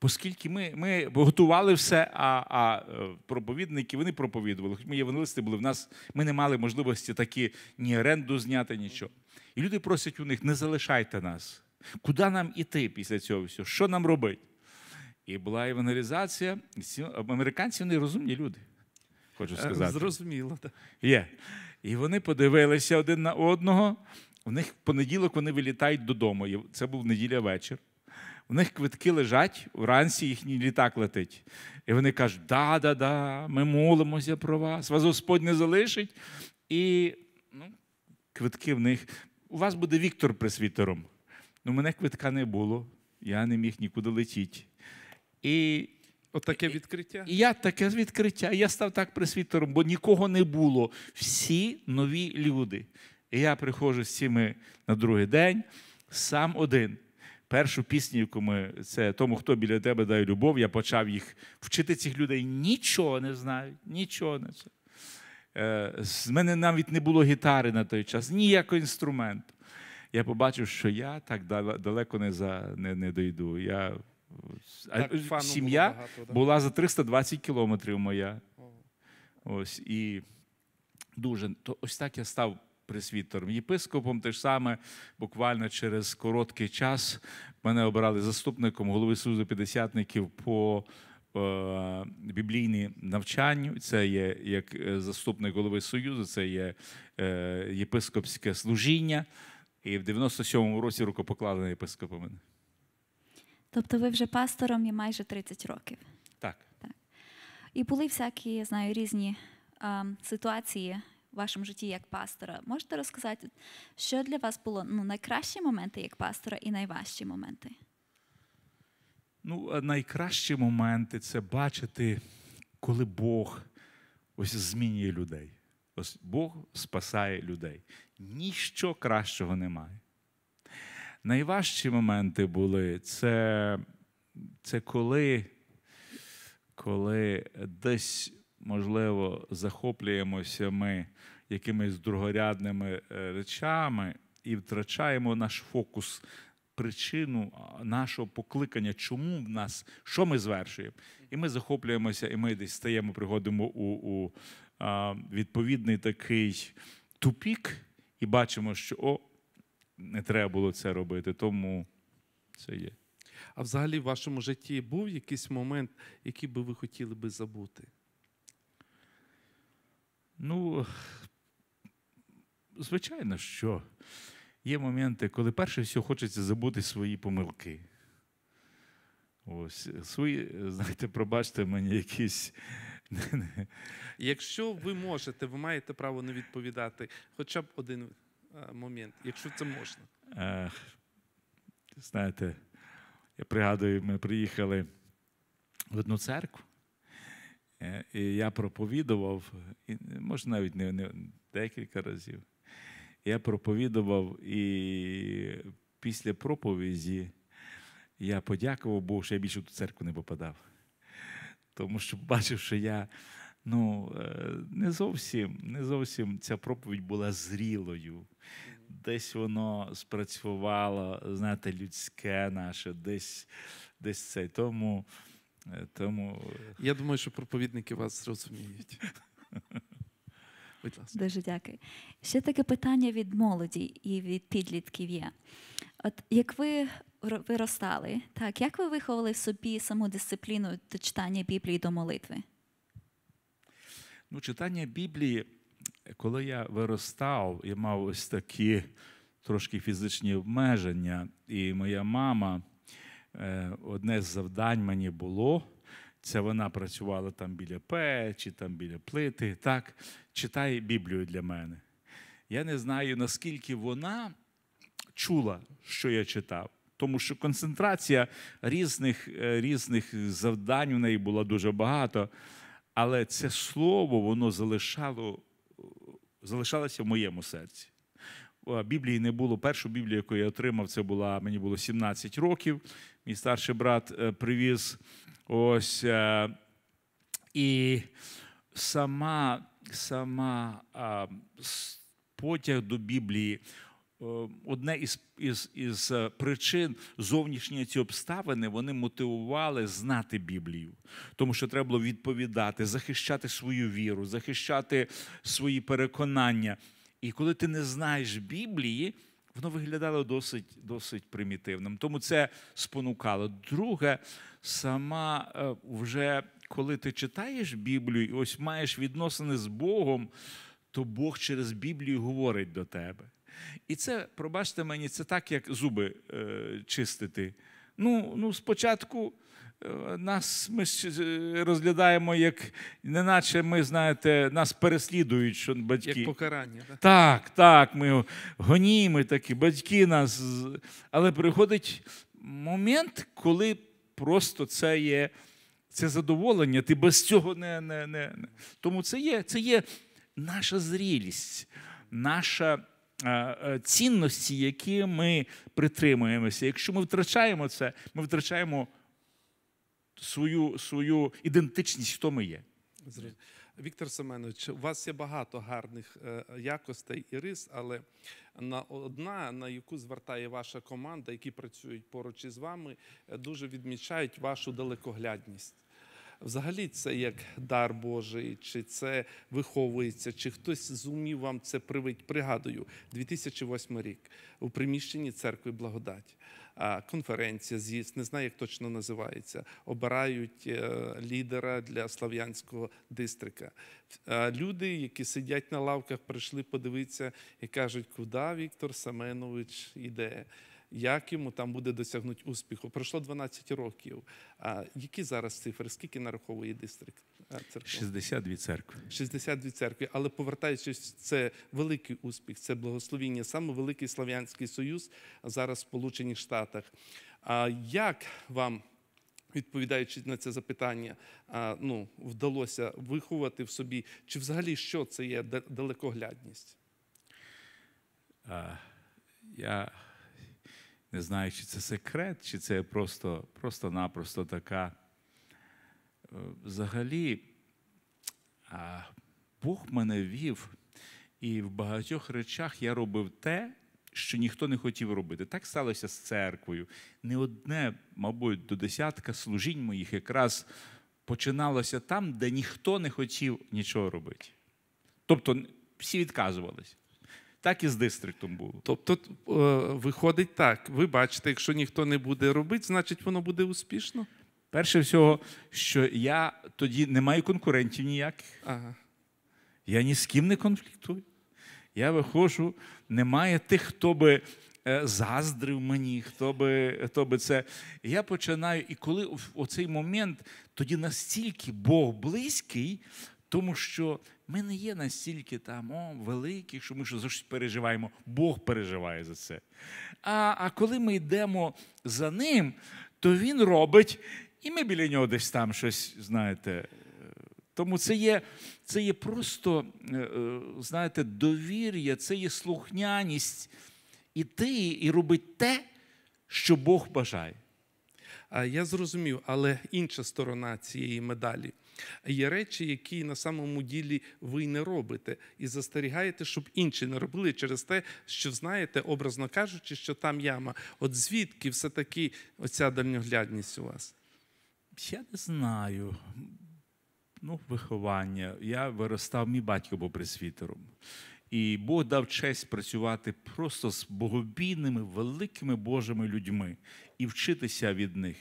оскільки ми ми готували все, а а е, проповідники вони проповідували. Хоч ми євангелисти були, в нас ми не мали можливості такі ні оренду зняти, нічого. І люди просять у них: не залишайте нас. Куди нам іти після цього всього? Що нам робити? І була евангелізація. Американці вони розумні люди, хочу е, сказати. Зрозуміло, так. Є. І вони подивилися один на одного. У них в понеділок вони вилітають додому. Це був неділя вечір. У них квитки лежать, вранці їхній літак летить. І вони кажуть: да, да, да, ми молимося про вас, вас Господь не залишить. І ну, квитки в них. У вас буде Віктор пресвітером. Ну, мене квитка не було, я не міг нікуди летіти. І Отаке відкриття? І Я таке відкриття. Я став так присвітером, бо нікого не було. Всі нові люди. І я приходжу з цими на другий день, сам один. Першу пісню, яку ми це тому, хто біля тебе дає любов, я почав їх вчити цих людей. Нічого не знають, нічого не це. З мене навіть не було гітари на той час, ніякого інструменту я побачив, що я так далеко не за не, не дойду. Я Сім'я да? була за 320 кілометрів моя. Ось і дуже то ось так я став пресвітером. Єпископом Теж саме, буквально через короткий час мене обрали заступником голови Союзу п'ятдесятників по е, біблійні навчанню. Це є як е, заступник голови Союзу, це є е, єпископське служіння. І в 97-му році рукопокладений епископом. Тобто ви вже пастором і майже 30 років. Так. так. І були всякі, я знаю, різні е, ситуації в вашому житті як пастора. Можете розказати, що для вас було ну, найкращі моменти як пастора і найважчі моменти? Ну, найкращі моменти це бачити, коли Бог ось змінює людей. Ось Бог спасає людей. Ніщо кращого немає. Найважчі моменти були це це коли, коли десь, можливо, захоплюємося ми якимись другорядними е, речами і втрачаємо наш фокус. Причину нашого покликання, чому в нас, що ми звершуємо, і ми захоплюємося, і ми десь стаємо, приходимо у у а, відповідний такий тупік, і бачимо, що о, не треба було це робити, тому це є. А взагалі в вашому житті був якийсь момент, який би ви хотіли би забути? Ну, звичайно, що є моменти, коли перше все хочеться забути свої помилки. Ось, свої, знаєте, пробачте мені якісь Якщо ви можете, ви маєте право не відповідати хоча б один е, момент, якщо це можна. знаєте, я пригадую, ми приїхали в одну церкву, е, і я проповідував, може, навіть не, не декілька разів. Я проповідував, і після проповіді я подякував Богу, що я більше в ту церкву не попадав тому що бачив, що я ну, е, не зовсім не зовсім ця проповідь була зрілою. Десь воно спрацювало, знаєте, людське наше, десь десь це. Тому, е, тому... Е, я думаю, що проповідники вас зрозуміють. Будь ласка. Дуже дякую. Ще таке питання від молоді і від підлітків є. От як ви виростали, так, як ви виховали в собі саму дисципліну до читання Біблії до молитви? Ну, читання Біблії, коли я виростав і мав ось такі трошки фізичні обмеження, і моя мама, е, одне з завдань мені було. Це вона працювала там біля печі, там біля плити. Так, читає Біблію для мене. Я не знаю, наскільки вона чула, що я читав тому що концентрація різних е, різних завдань у неї була дуже багато. Але це слово воно залишало, е, залишалося в моєму серці. Е, Біблії не було. Першу Біблію, яку я отримав, це була мені було 17 років. Мій старший брат привіз. Ось і сама сама потяг до Біблії, Е, одне із із, із е, причин зовнішньої ці обставини вони мотивували знати Біблію, тому що треба було відповідати, захищати свою віру, захищати свої переконання. І коли ти не знаєш Біблії, воно виглядало досить досить примітивним. Тому це спонукало. Друге, сама е, вже коли ти читаєш Біблію і ось маєш відносини з Богом, то Бог через Біблію говорить до тебе. І це, пробачте мені, це так, як зуби е, чистити. Ну, ну спочатку е, нас ми е, розглядаємо, як неначе ми знаєте, нас переслідують, що батьки. Як покарання. Так, так, так ми гонімо такі, батьки нас. Але приходить момент, коли просто це є. Це задоволення, ти без цього не. не, не. Тому це є це є наша зрілість, наша Е, е, цінності, які ми притримуємося. Якщо ми втрачаємо це, ми втрачаємо свою свою ідентичність, хто ми є. Віктор Семенович, у вас є багато гарних е, якостей і рис, але на одна, на яку звертає ваша команда, які працюють поруч із вами, дуже відмічають вашу далекоглядність. Взагалі, це як дар Божий, чи це виховується, чи хтось зумів вам це привить. Пригадую, 2008 рік у приміщенні церкви благодать. Конференція, з'їзд, не знаю, як точно називається. Обирають е, лідера для слав'янського дистрика. Люди, які сидять на лавках, прийшли подивитися і кажуть, куди Віктор Семенович іде як йому там буде досягнути успіху. Пройшло 12 років. А які зараз цифри? Скільки нараховує дистрикт? Е, Церков? 62 церкви. 62 церкви. Але повертаючись, це великий успіх, це благословіння. Саме великий Слов'янський Союз зараз в Сполучених Штатах. А як вам? Відповідаючи на це запитання, ну вдалося виховати в собі, чи взагалі що це є далекоглядність? Я не знаю, чи це секрет, чи це просто, просто-напросто така. Е, взагалі, Бог мене вів, і в багатьох речах я робив те, що ніхто не хотів робити. Так сталося з церквою. Не одне, мабуть, до десятка служінь моїх якраз починалося там, де ніхто не хотів нічого робити. Тобто всі відказувалися так і з дистриктом було. Тобто, е, виходить так. Ви бачите, якщо ніхто не буде робити, значить воно буде успішно. Перше всього, що я тоді не маю конкурентів ніяких. Ага. Я ні з ким не конфліктую. Я виходжу, немає тих, хто би е, заздрив мені, хто би хто би це. Я починаю, і коли в оцей момент тоді настільки Бог близький, тому що ми не є настільки там о, великі, що ми що переживаємо. Бог переживає за це. А, А коли ми йдемо за ним, то він робить, і ми біля нього десь там щось, знаєте. Е, тому це є це є просто, е, е, знаєте, довір'я, це є слухняність іти і робити те, що Бог бажає. Я зрозумів, але інша сторона цієї медалі. Є речі, які на самому ділі ви не робите, і застерігаєте, щоб інші не робили через те, що знаєте, образно кажучи, що там яма. От звідки все таки оця дальньоглядність у вас? Я не знаю. Ну, виховання. Я виростав, мій батько був пресвітером. І Бог дав честь працювати просто з богобійними, великими Божими людьми і вчитися від них.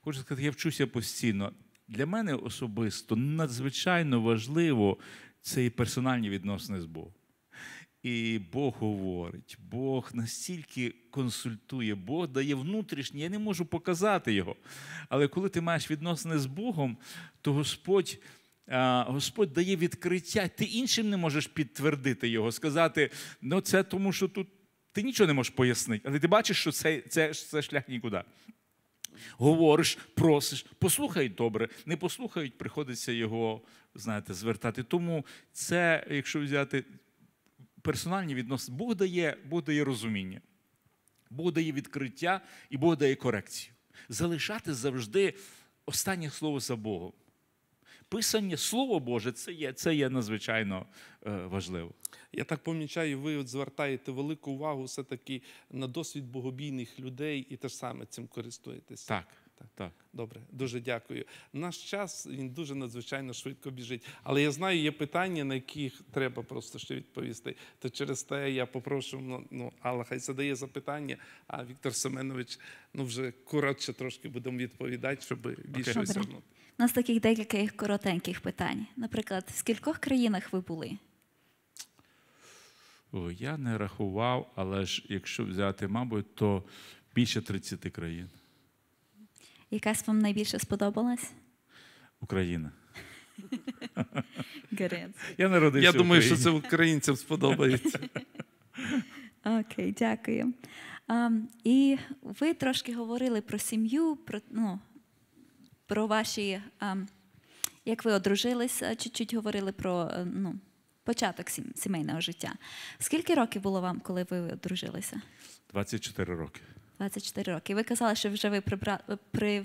Хочу сказати, я вчуся постійно для мене особисто надзвичайно важливо це персональні відносини з Богом. І Бог говорить, Бог настільки консультує, Бог дає внутрішнє, я не можу показати його. Але коли ти маєш відносини з Богом, то Господь. Господь дає відкриття, ти іншим не можеш підтвердити його, сказати, ну це тому, що тут ти нічого не можеш пояснити, але ти бачиш, що це, це, це шлях нікуди. Говориш, просиш, послухають добре, не послухають, приходиться його, знаєте, звертати. Тому це, якщо взяти персональні відносини, Бог дає, Бог дає розуміння, Бог дає відкриття і Бог дає корекцію. Залишати завжди останнє слово за Богом. Писання, Слово Боже, це є це є надзвичайно е, важливо. Я так помічаю, ви от звертаєте велику увагу все-таки на досвід богобійних людей і теж саме цим користуєтесь. Так. Так, добре, дуже дякую. Наш час він дуже надзвичайно швидко біжить. Але я знаю, є питання, на які треба просто ще відповісти. То через те я попрошу ну, ну, Алла, хай задає запитання. А Віктор Семенович, ну вже коротше трошки будемо відповідати, щоб більше okay. У нас таких декілька коротеньких питань. Наприклад, в скількох країнах ви були? Я не рахував, але ж якщо взяти, мабуть, то більше 30 країн. Якась вам найбільше сподобалась? Україна. Я не родився. Я думаю, що це українцям сподобається. Окей, дякую. Ем, і ви трошки говорили про сім'ю, про ну, про ваші, ем, як ви одружились, е, чуть-чуть говорили про е, ну, початок сімейного життя. Скільки років було вам, коли ви одружилися? 24 роки. 24 роки. Ви казали, що вже ви прибра... Е, при...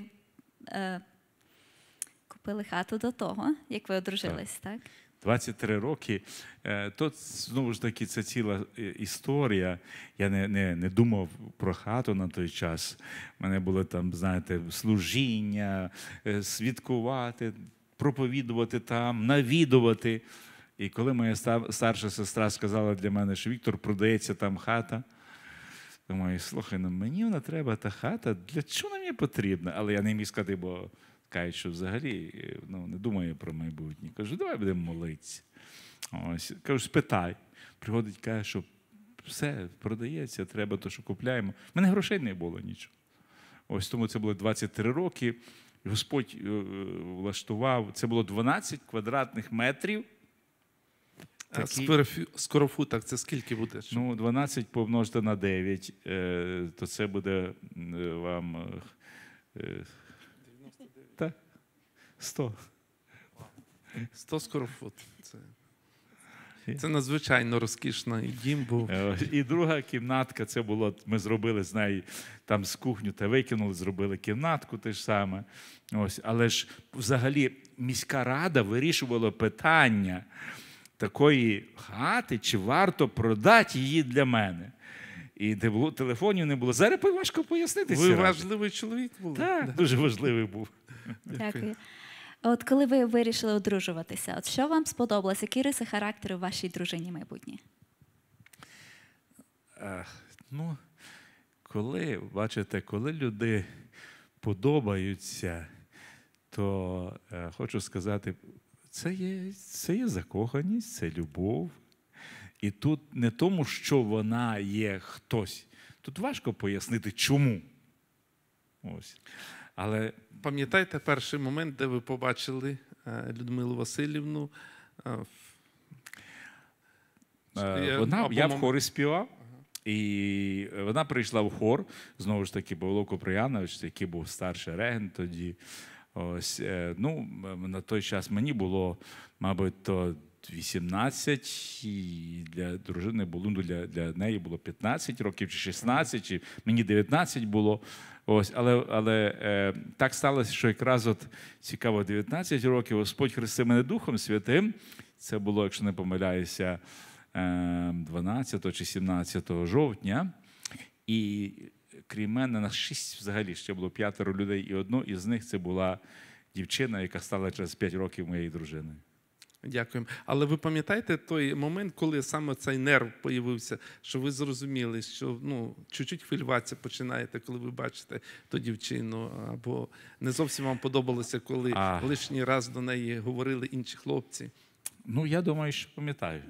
купили хату до того, як ви одружились, так? так? 23 роки. Е, то знову ж таки це ціла е, історія. Я не не, не думав про хату на той час. У мене було там, знаєте, служіння, е, свідкувати, проповідувати там, навідувати. І коли моя старша сестра сказала для мене, що Віктор продається там хата. Думаю, слухай, ну мені вона треба та хата, для чого вона мені потрібна? Але я не міг сказати, бо кажуть, що взагалі е, ну, не думає про майбутнє. Кажу, давай будемо молитися. Ось. Кажу, спитай. Приходить, каже, що все продається, треба то, що купляємо. У мене грошей не було нічого. Ось тому це було 23 роки. Господь е, влаштував, це було 12 квадратних метрів. Такі... Скорофуток це скільки буде? Ну, 12 помножити на 9, е, то це буде вам так? Сто скоро фут. Це це надзвичайно розкішний дім був. Е, і друга кімнатка це було. Ми зробили з неї там з кухню та викинули, зробили кімнатку те ж саме. Ось, Але ж взагалі міська рада вирішувала питання такої хати, чи варто продати її для мене. І де було телефонів не було. Зараз важко пояснити. Ви важливий чоловік був. Так, да. дуже важливий був. Дякую. От коли ви вирішили одружуватися, от що вам сподобалось? Які риси характеру в вашій дружині майбутній? Ну, коли, бачите, коли люди подобаються, то е, хочу сказати, це є це є закоханість, це любов. І тут не тому, що вона є хтось. Тут важко пояснити, чому. Ось. Але пам'ятаєте перший момент, де ви побачили е, Людмилу Васильівну? Е, е, вона, Я в хорі співав, і вона прийшла в хор. Знову ж таки, Павло Коприянович, який був старший регент тоді. Ось, ну, На той час мені було, мабуть, то 18, і для дружини було ну, для для неї було 15 років чи 16, чи мені 19 було. Ось, Але але е, так сталося, що якраз от цікаво, 19 років Господь хрестив мене Духом Святим. Це було, якщо не помиляюся, е, 12 чи 17 жовтня. І крім мене, на шість взагалі ще було п'ятеро людей, і одну із них це була дівчина, яка стала через 5 років моєю дружиною. Дякуємо. Але ви пам'ятаєте той момент, коли саме цей нерв появився, що ви зрозуміли, що ну чуть-чуть хвилюватися починаєте, коли ви бачите ту дівчину, або не зовсім вам подобалося, коли а... лишній раз до неї говорили інші хлопці. Ну я думаю, що пам'ятаю.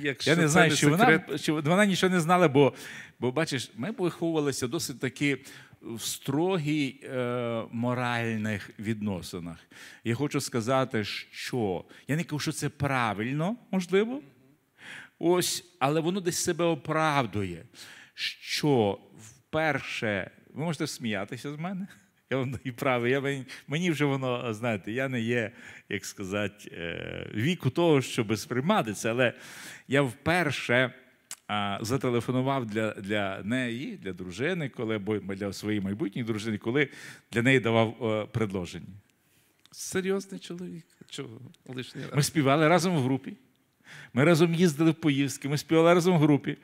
Якщо я не знаю, не чи секрет... вона чи вона нічого не знала, бо бо бачиш, ми виховувалися досить таки в строгій е, моральних відносинах. Я хочу сказати, що я не кажу, що це правильно, можливо. Ось, але воно десь себе оправдує, що вперше ви можете сміятися з мене. Я вам і правий. Я, Мені вже воно, знаєте, я не є, як сказати, е, віку того, щоб сприймати це, але я вперше. А зателефонував для для неї, для дружини, коли для своєї майбутньої дружини, коли для неї давав е, предложення. Серйозний чоловік. Чого? Лишній раз. Ми співали разом в групі. Ми разом їздили в поїздки, ми співали разом в групі,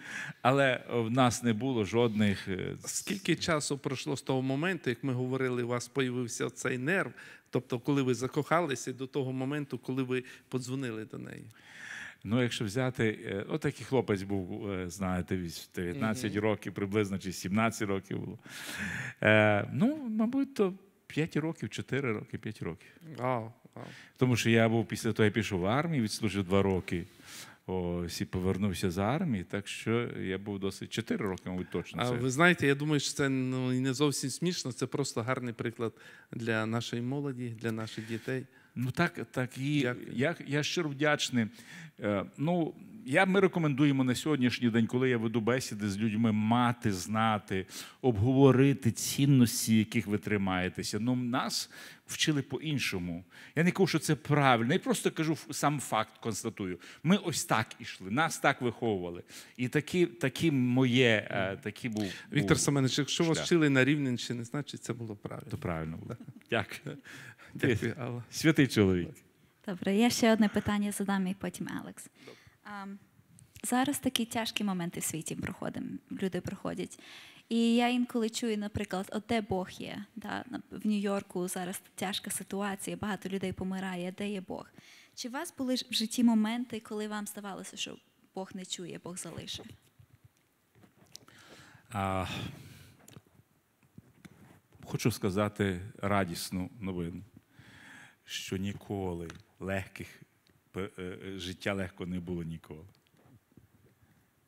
але в нас не було жодних. Е, Скільки часу пройшло з того моменту, як ми говорили, у вас з'явився цей нерв, тобто, коли ви закохалися до того моменту, коли ви подзвонили до неї? Ну, якщо взяти, е, отакий хлопець був, е, знаєте, 19 mm років, приблизно чи 17 років було. Е, Ну, мабуть, то 5 років, 4 роки, 5 років. Wow. Wow. Тому що я був після того, я пішов в армію, відслужив 2 роки. Ось і повернувся з армії, так що я був досить 4 роки, мабуть, точно. Це. ви знаєте, я думаю, що це ну, не зовсім смішно, це просто гарний приклад для нашої молоді, для наших дітей. Ну так, так і я я щиро вдячний. Е, ну, я ми рекомендуємо на сьогоднішній день, коли я веду бесіди з людьми, мати, знати, обговорити цінності, яких ви тримаєтеся. Ну нас вчили по-іншому. Я не кажу, що це правильно. Я просто кажу сам факт, констатую. Ми ось так ішли, нас так виховували. І такі, такі моє, е, такі був Віктор був Семенович, Якщо шлях. вас вчили на Рівненщині, значить це було правильно. То правильно було. Дякую. Ти, святий чоловік. Добре, я ще одне питання задам і потім Алекс. А, зараз такі тяжкі моменти в світі проходимо, люди проходять. І я інколи чую, наприклад, от де Бог є. Да? В Нью-Йорку зараз тяжка ситуація, багато людей помирає, де є Бог. Чи у вас були в житті моменти, коли вам здавалося, що Бог не чує, Бог залишив? Хочу сказати радісну новину що ніколи легких е, е, життя легко не було ніколи.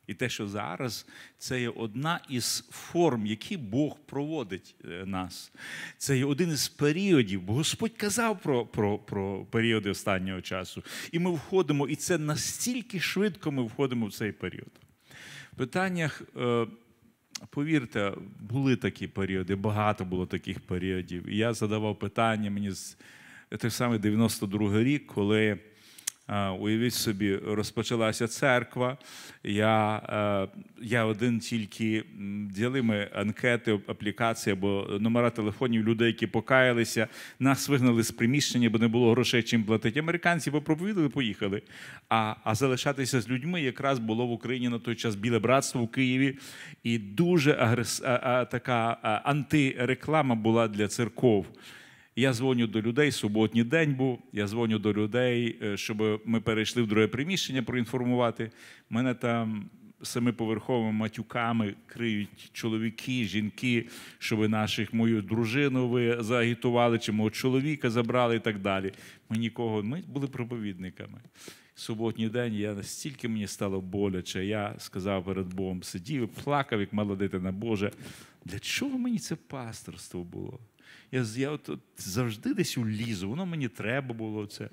І те, що зараз, це є одна із форм, які Бог проводить е, нас. Це є один із періодів. Бо Господь казав про про, про періоди останнього часу. І ми входимо, і це настільки швидко ми входимо в цей період. В питаннях, повірте, були такі періоди, багато було таких періодів. І я задавав питання мені з той самий 92 рік, коли. Е, уявіть собі, розпочалася церква. Я е, я один тільки діли ми анкети, аплікації або номера телефонів людей, які покаялися. Нас вигнали з приміщення, бо не було грошей чим платити. Американці попроповідали, поїхали. А а залишатися з людьми якраз було в Україні на той час біле братство в Києві, і дуже агрес... а, а, така антиреклама була для церков. Я дзвоню до людей, суботній день був. Я дзвоню до людей, е, щоб ми перейшли в друге приміщення проінформувати. Мене там семиповерховими матюками криють чоловіки, жінки, щоб наших мою дружину ви заагітували, чи мого чоловіка забрали і так далі. Ми нікого ми були проповідниками. Суботній день я настільки мені стало боляче, я сказав перед Богом, сидів, плакав, як мала дитина Боже. Для чого мені це пасторство було? Я я от, от завжди десь улізу, воно мені треба було це.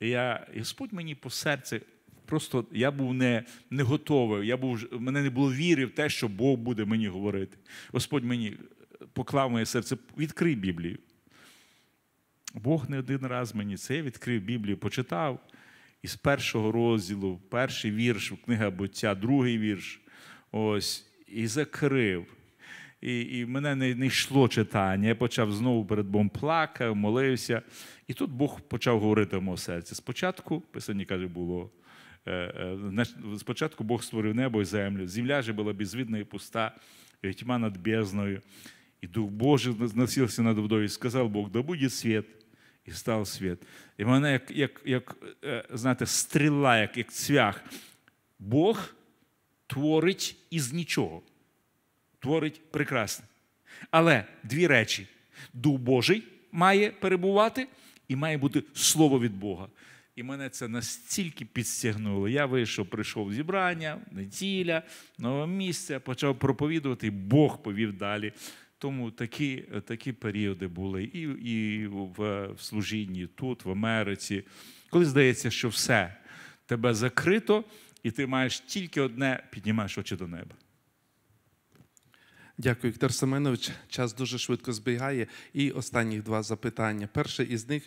Я, Господь мені по серці, просто я був не не готовий, я був, мене не було віри в те, що Бог буде мені говорити. Господь мені е, поклав моє серце, відкрий Біблію. Бог не один раз мені це відкрив Біблію, почитав. І з першого розділу, перший вірш, книга буття, другий вірш. Ось, і закрив і і мене не, не йшло читання. Я почав знову перед Богом плакав, молився. І тут Бог почав говорити в моє серці. Спочатку, писання каже, було. Е, е, спочатку Бог створив небо і землю. Земля ж була безвідна і пуста, і тьма над бездною. І Дух Божий носився над водою і сказав Бог, да буде світ, і став світ. І мене, як, як, як е, знаєте, стріла, як як цвях. Бог творить із нічого творить прекрасне. Але дві речі: Дух Божий має перебувати і має бути слово від Бога. І мене це настільки підстягнуло. Я вийшов, прийшов в зібрання, неділя, нове місце, почав проповідувати, і Бог повів далі. Тому такі такі періоди були і і в, в служінні тут, в Америці. Коли здається, що все тебе закрито, і ти маєш тільки одне, піднімаєш очі до неба. Дякую, Віктор Семенович. Час дуже швидко збігає. І останніх два запитання. Перше із них.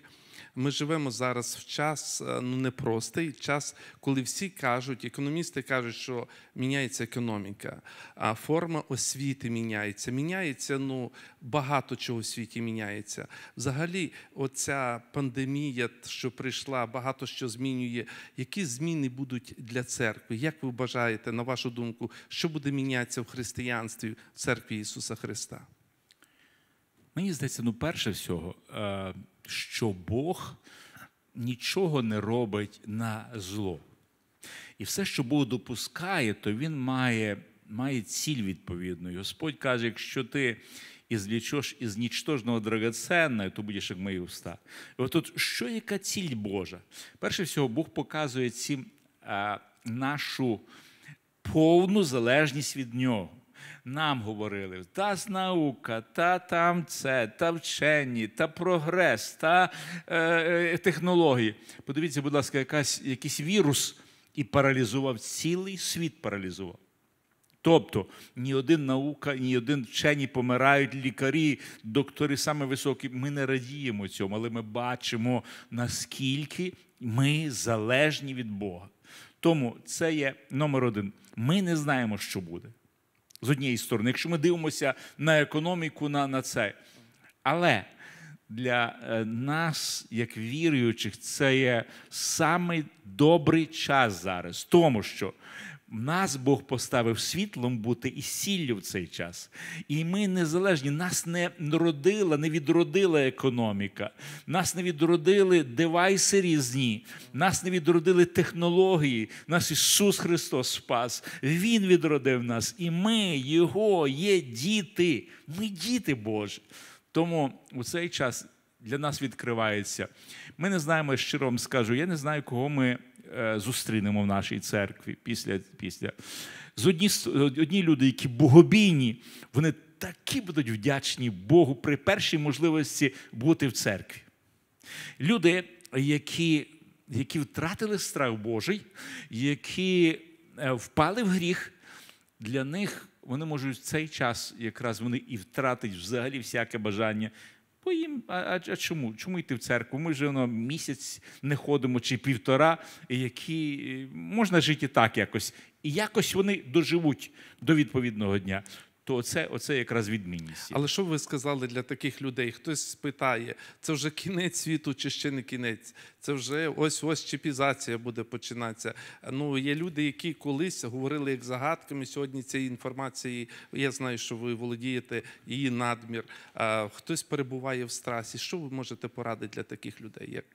Ми живемо зараз в час е, ну непростий, час, коли всі кажуть, економісти кажуть, що міняється економіка, а форма освіти міняється. Міняється ну багато чого в світі міняється. Взагалі, оця пандемія, що прийшла, багато що змінює. Які зміни будуть для церкви? Як ви бажаєте, на вашу думку, що буде мінятися в християнстві в церкві Ісуса Христа? Мені здається, ну перше всього. Е що Бог нічого не робить на зло. І все, що Бог допускає, то Він має має ціль відповідну. Господь каже, якщо ти ізлічеш із нічтожного драгоценного, то будеш як мої уста. І от тут що яка ціль Божа? Перше всього, Бог показує цим а, нашу повну залежність від нього нам говорили, та наука, та там це, та вчені, та прогрес, та е, е, технології. Подивіться, будь ласка, якась, якийсь вірус і паралізував цілий світ паралізував. Тобто ні один наука, ні один вчені помирають лікарі, доктори саме високі. Ми не радіємо цьому, але ми бачимо, наскільки ми залежні від Бога. Тому це є номер один. Ми не знаємо, що буде з однієї сторони, якщо ми дивимося на економіку, на, на це. Але для е, нас, як віруючих, це є самий добрий час зараз, тому що нас Бог поставив світлом бути і сіллю в цей час. І ми незалежні, нас не родила, не відродила економіка, нас не відродили девайси різні, нас не відродили технології, нас Ісус Христос спас, Він відродив нас, і ми, Його є діти. Ми діти Божі. Тому у цей час для нас відкривається. Ми не знаємо, щиро вам скажу, я не знаю, кого ми. Е, зустрінемо в нашій церкві після. після. З одні, одні люди, які богобійні, вони такі будуть вдячні Богу при першій можливості бути в церкві. Люди, які які втратили страх Божий, які е, впали в гріх, для них вони можуть в цей час, якраз вони і втратить взагалі всяке бажання Бо їм, а, а, чому? Чому йти в церкву? Ми вже ну, місяць не ходимо чи півтора, які можна жити і так якось. І якось вони доживуть до відповідного дня то це оце якраз відмінність. Але що ви сказали для таких людей? Хтось спитає, це вже кінець світу, чи ще не кінець? Це вже ось ось чіпізація буде починатися. Ну є люди, які колись говорили як загадками. Сьогодні цієї інформації я знаю, що ви володієте її надмір. Хтось перебуває в страсі. Що ви можете порадити для таких людей? Як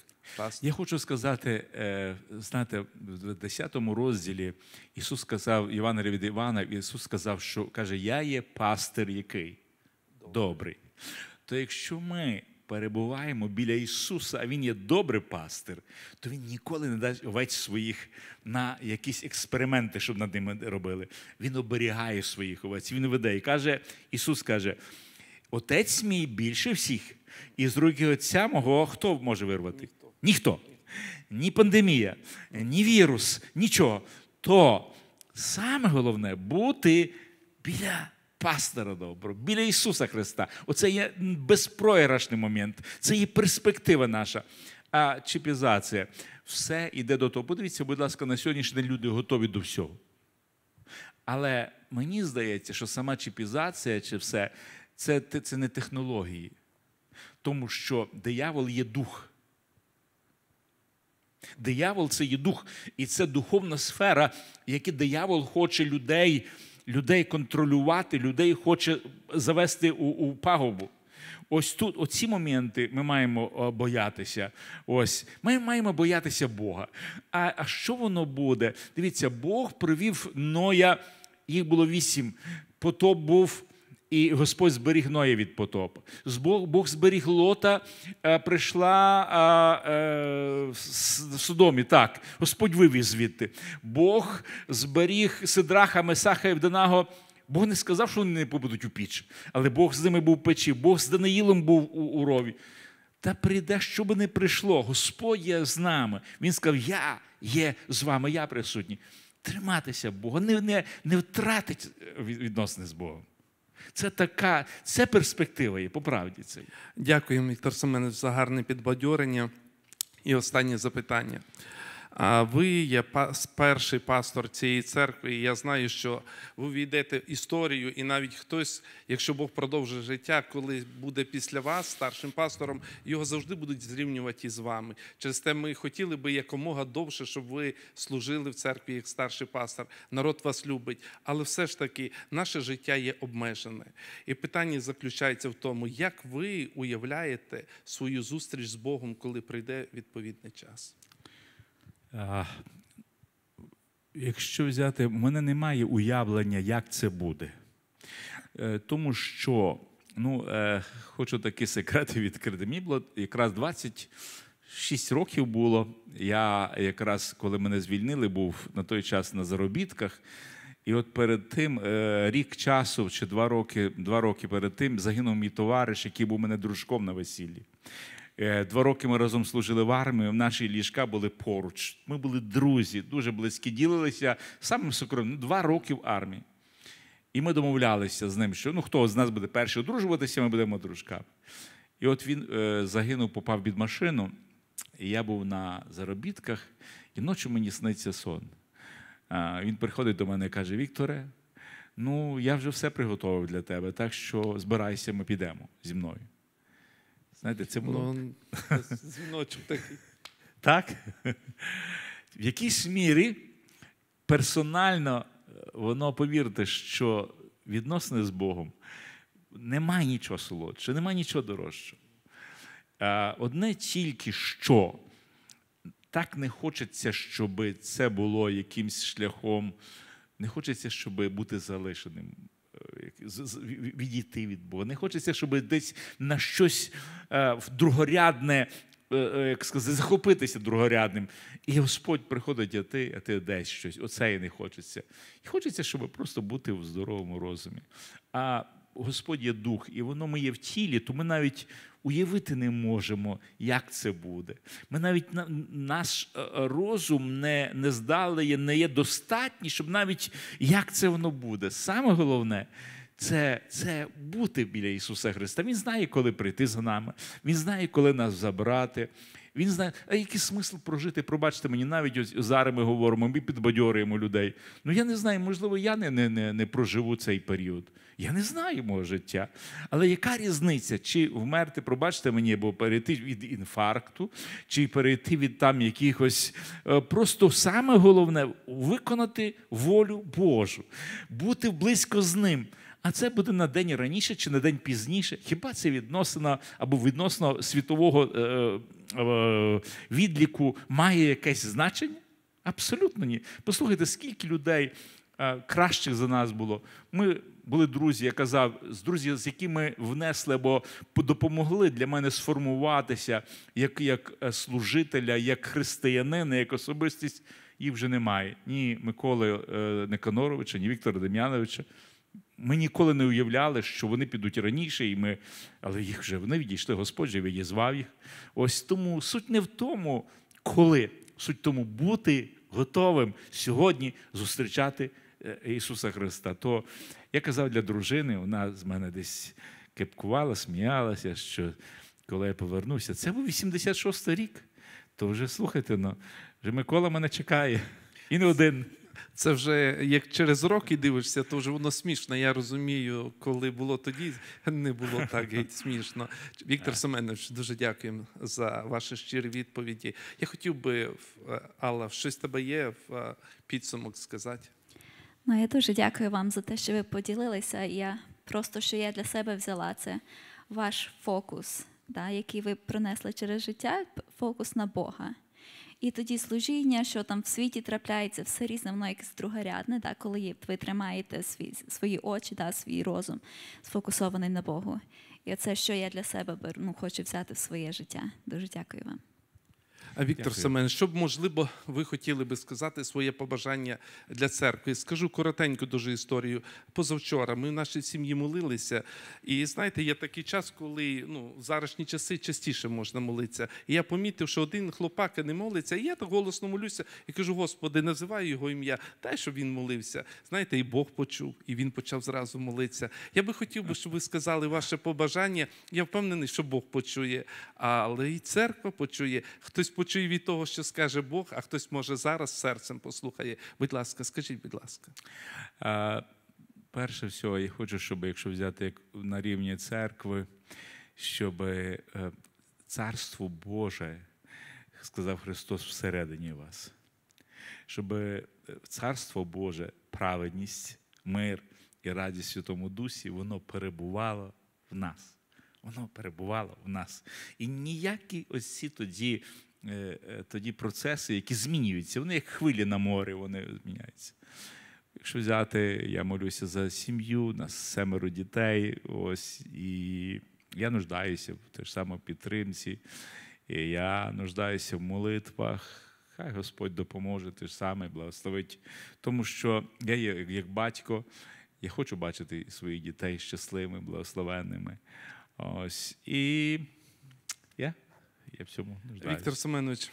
я хочу сказати, е, знаєте, в 10 розділі Ісус сказав Івана від Івана, Ісус сказав, що каже, я є пастир який добрий. добрий. То якщо ми перебуваємо біля Ісуса, а Він є добрий пастир, то Він ніколи не дасть овець своїх на якісь експерименти, щоб над ними робили. Він оберігає своїх овець, Він веде і каже, Ісус каже, Отець мій більше всіх, і з руки Отця мого хто може вирвати? ніхто, ні пандемія, ні вірус, нічого. То саме головне бути біля пастора доброго, біля Ісуса Христа. Оце є безпроіграшний момент, це є перспектива наша. А чіпізація. Все йде до того. Подивіться, будь ласка, на сьогоднішній день люди готові до всього. Але мені здається, що сама чіпізація чи все це, це не технології, тому що диявол є дух. Диявол це є дух, і це духовна сфера, яку диявол хоче людей людей контролювати, людей хоче завести у, у пагубу. Ось тут, оці моменти, ми маємо е, боятися. Ось ми маємо боятися Бога. А а що воно буде? Дивіться, Бог привів Ноя, їх було вісім. Потоп був і Господь зберіг Ноя від потопу. Бог зберіг лота, е, прийшла е, в Содомі. Так, Господь вивіз звідти. Бог зберіг Сидраха, Месаха і Евденаго. Бог не сказав, що вони не побудуть у піч, але Бог з ними був в печі, Бог з Даниїлом був у, у рові. Та прийде, що би не прийшло, Господь є з нами. Він сказав: Я є з вами, я присутній. Триматися Бога, не не, не втратить відносини з Богом. Це така, це перспектива є, по правді це. Дякую, Віктор Семенович, за гарне підбадьорення. І останнє запитання. А ви є перший пастор цієї церкви, і я знаю, що ви війдете в історію, і навіть хтось, якщо Бог продовжить життя, коли буде після вас старшим пастором, його завжди будуть зрівнювати із вами. Через те ми хотіли би якомога довше, щоб ви служили в церкві як старший пастор. Народ вас любить, але все ж таки наше життя є обмежене. І питання заключається в тому, як ви уявляєте свою зустріч з Богом, коли прийде відповідний час. Якщо взяти, в мене немає уявлення, як це буде. Е, тому що ну, е, хочу такі секрети відкрити. Мені було якраз 26 років було. Я якраз коли мене звільнили, був на той час на заробітках. І от перед тим, е, рік часу чи два роки два роки перед тим загинув мій товариш, який був мене дружком на весіллі. Е, два роки ми разом служили в армії, в наші ліжка були поруч. Ми були друзі, дуже близькі, ділилися самим сокровим. Ну, два роки в армії. І ми домовлялися з ним, що ну хто з нас буде перший одружуватися, ми будемо дружками. І от він е, загинув, попав під машину, і я був на заробітках, і ночі мені сниться сон. А, він приходить до мене і каже: Вікторе, ну я вже все приготував для тебе, так що збирайся, ми підемо зі мною. Знаєте, це було. Ну, дзвіночок такий. Так? В якійсь мірі персонально е, воно повірте, що відносини з Богом немає нічого солодшого, немає нічого дорожчого. Одне тільки що так не хочеться, щоб це було якимсь шляхом, не хочеться, щоб бути залишеним відійти від Бога. Не хочеться, щоб десь на щось е, другорядне, е, е, як сказати, захопитися другорядним. І Господь приходить, а ти а ти десь щось. Оце і не хочеться. І хочеться, щоб просто бути в здоровому розумі. А Господь є дух, і воно ми є в тілі, то ми навіть уявити не можемо, як це буде. Ми навіть наш е, розум не не здалеє, не є достатній, щоб навіть як це воно буде. Саме головне. Це це бути біля Ісуса Христа. Він знає, коли прийти за нами, Він знає, коли нас забрати. Він знає, а який смисл прожити? Пробачте мені, навіть ось зараз ми говоримо, ми підбадьорюємо людей. Ну я не знаю, можливо, я не не, не, не проживу цей період. Я не знаю мого життя. Але яка різниця, чи вмерти, пробачте мені, або перейти від інфаркту, чи перейти від там якихось. Е, просто саме головне виконати волю Божу, бути близько з ним. А це буде на день раніше чи на день пізніше. Хіба це відносина або відносно світового е, е, е відліку має якесь значення? Абсолютно ні. Послухайте, скільки людей е, кращих за нас було. Ми були друзі, я казав, з друзі, з якими внесли або допомогли для мене сформуватися як як е, служителя, як християнина, як особистість, їх вже немає. Ні Миколи е, Неканоровича, ні Віктора Дем'яновича. Ми ніколи не уявляли, що вони підуть раніше, і ми, але їх вже вони відійшли, Господь же відізвав їх. Ось тому суть не в тому, коли, суть в тому бути готовим сьогодні зустрічати Е, Ісуса Христа, то я казав для дружини, вона з мене десь кепкувала, сміялася, що коли я повернувся, це був 86-й рік. То вже слухайте, ну, вже Микола мене чекає. І не один. Це вже як через роки дивишся, то вже воно смішно. Я розумію, коли було тоді, не було так геть смішно. Віктор Семенович, дуже дякую за ваші щирі відповіді. Я хотів би, е, Алла, щось тебе є в е, підсумок сказати. Ну, Я дуже дякую вам за те, що ви поділилися. Я просто що я для себе взяла це ваш фокус, да, який ви принесли через життя, фокус на Бога. І тоді служіння, що там в світі трапляється, все різне, воно якесь другорядне, да, коли ви тримаєте свій, свої очі, да, свій розум сфокусований на Богу. І це, що я для себе беру, ну, хочу взяти в своє життя. Дуже дякую вам. А Віктор Семен, що б можливо ви хотіли би сказати своє побажання для церкви? Скажу коротеньку дуже історію. Позавчора ми в нашій сім'ї молилися, і знаєте, є такий час, коли ну в зарашні часи частіше можна молитися. І я помітив, що один хлопака не молиться, і я так голосно молюся і кажу: Господи, називаю його ім'я. Дай, щоб він молився. Знаєте, і Бог почув, і він почав зразу молитися. Я би хотів би, щоб ви сказали ваше побажання. Я впевнений, що Бог почує, але і церква почує. Хтось почує почує від того, що скаже Бог, а хтось може зараз серцем послухає. Будь ласка, скажіть, будь ласка. А, перше всього, я хочу, щоб якщо взяти на рівні церкви, щоб е, царство Боже сказав Христос всередині вас, щоб е, царство Боже, праведність, мир і радість Святому Дусі, воно перебувало в нас. Воно перебувало в нас. І ніякі ось ці тоді Е, е, тоді процеси, які змінюються. Вони як хвилі на морі, вони зміняються. Якщо взяти, я молюся за сім'ю, нас семеро дітей. Ось і я нуждаюся в те ж саме підтримці. І я нуждаюся в молитвах. Хай Господь допоможе те ж саме, благословить. Тому що я, як батько, я хочу бачити своїх дітей щасливими, благословенними. Ось і я. Yeah я всьому нуждаюсь. Віктор Семенович,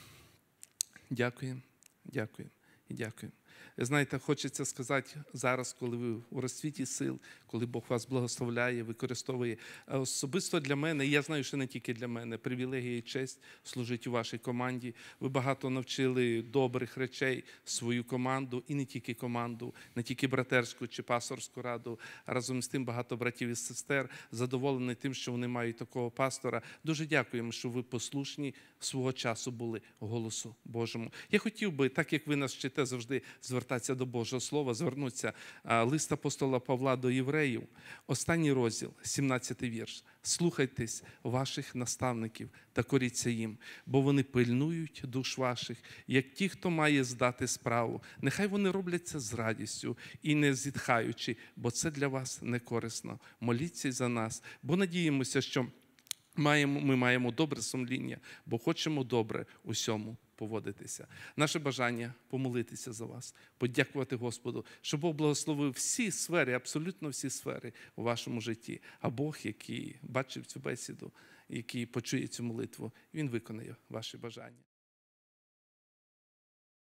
дякую, дякую і дякую. Знаєте, хочеться сказати зараз, коли ви у розсвіті сил, коли Бог вас благословляє, використовує. Е, особисто для мене, я знаю, що не тільки для мене, привілегія і честь служити у вашій команді. Ви багато навчили добрих речей свою команду, і не тільки команду, не тільки братерську чи пасторську раду. а Разом з тим багато братів і сестер задоволені тим, що вони мають такого пастора. Дуже дякуємо, що ви послушні свого часу були голосу Божому. Я хотів би, так як ви нас вчите завжди звертатися до Божого Слова, звернутися е, лист апостола Павла до Євреїв, Євреїв, останній розділ, 17 й вірш. Слухайтесь ваших наставників та коріться їм, бо вони пильнують душ ваших, як ті, хто має здати справу. Нехай вони робляться з радістю і не зітхаючи, бо це для вас не корисно. Моліться за нас, бо надіємося, що маємо, ми маємо добре сумління, бо хочемо добре усьому поводитися. Наше бажання помолитися за вас, подякувати Господу, щоб Бог благословив всі сфери, абсолютно всі сфери у вашому житті. А Бог, який бачив цю бесіду, який почує цю молитву, Він виконає ваші бажання.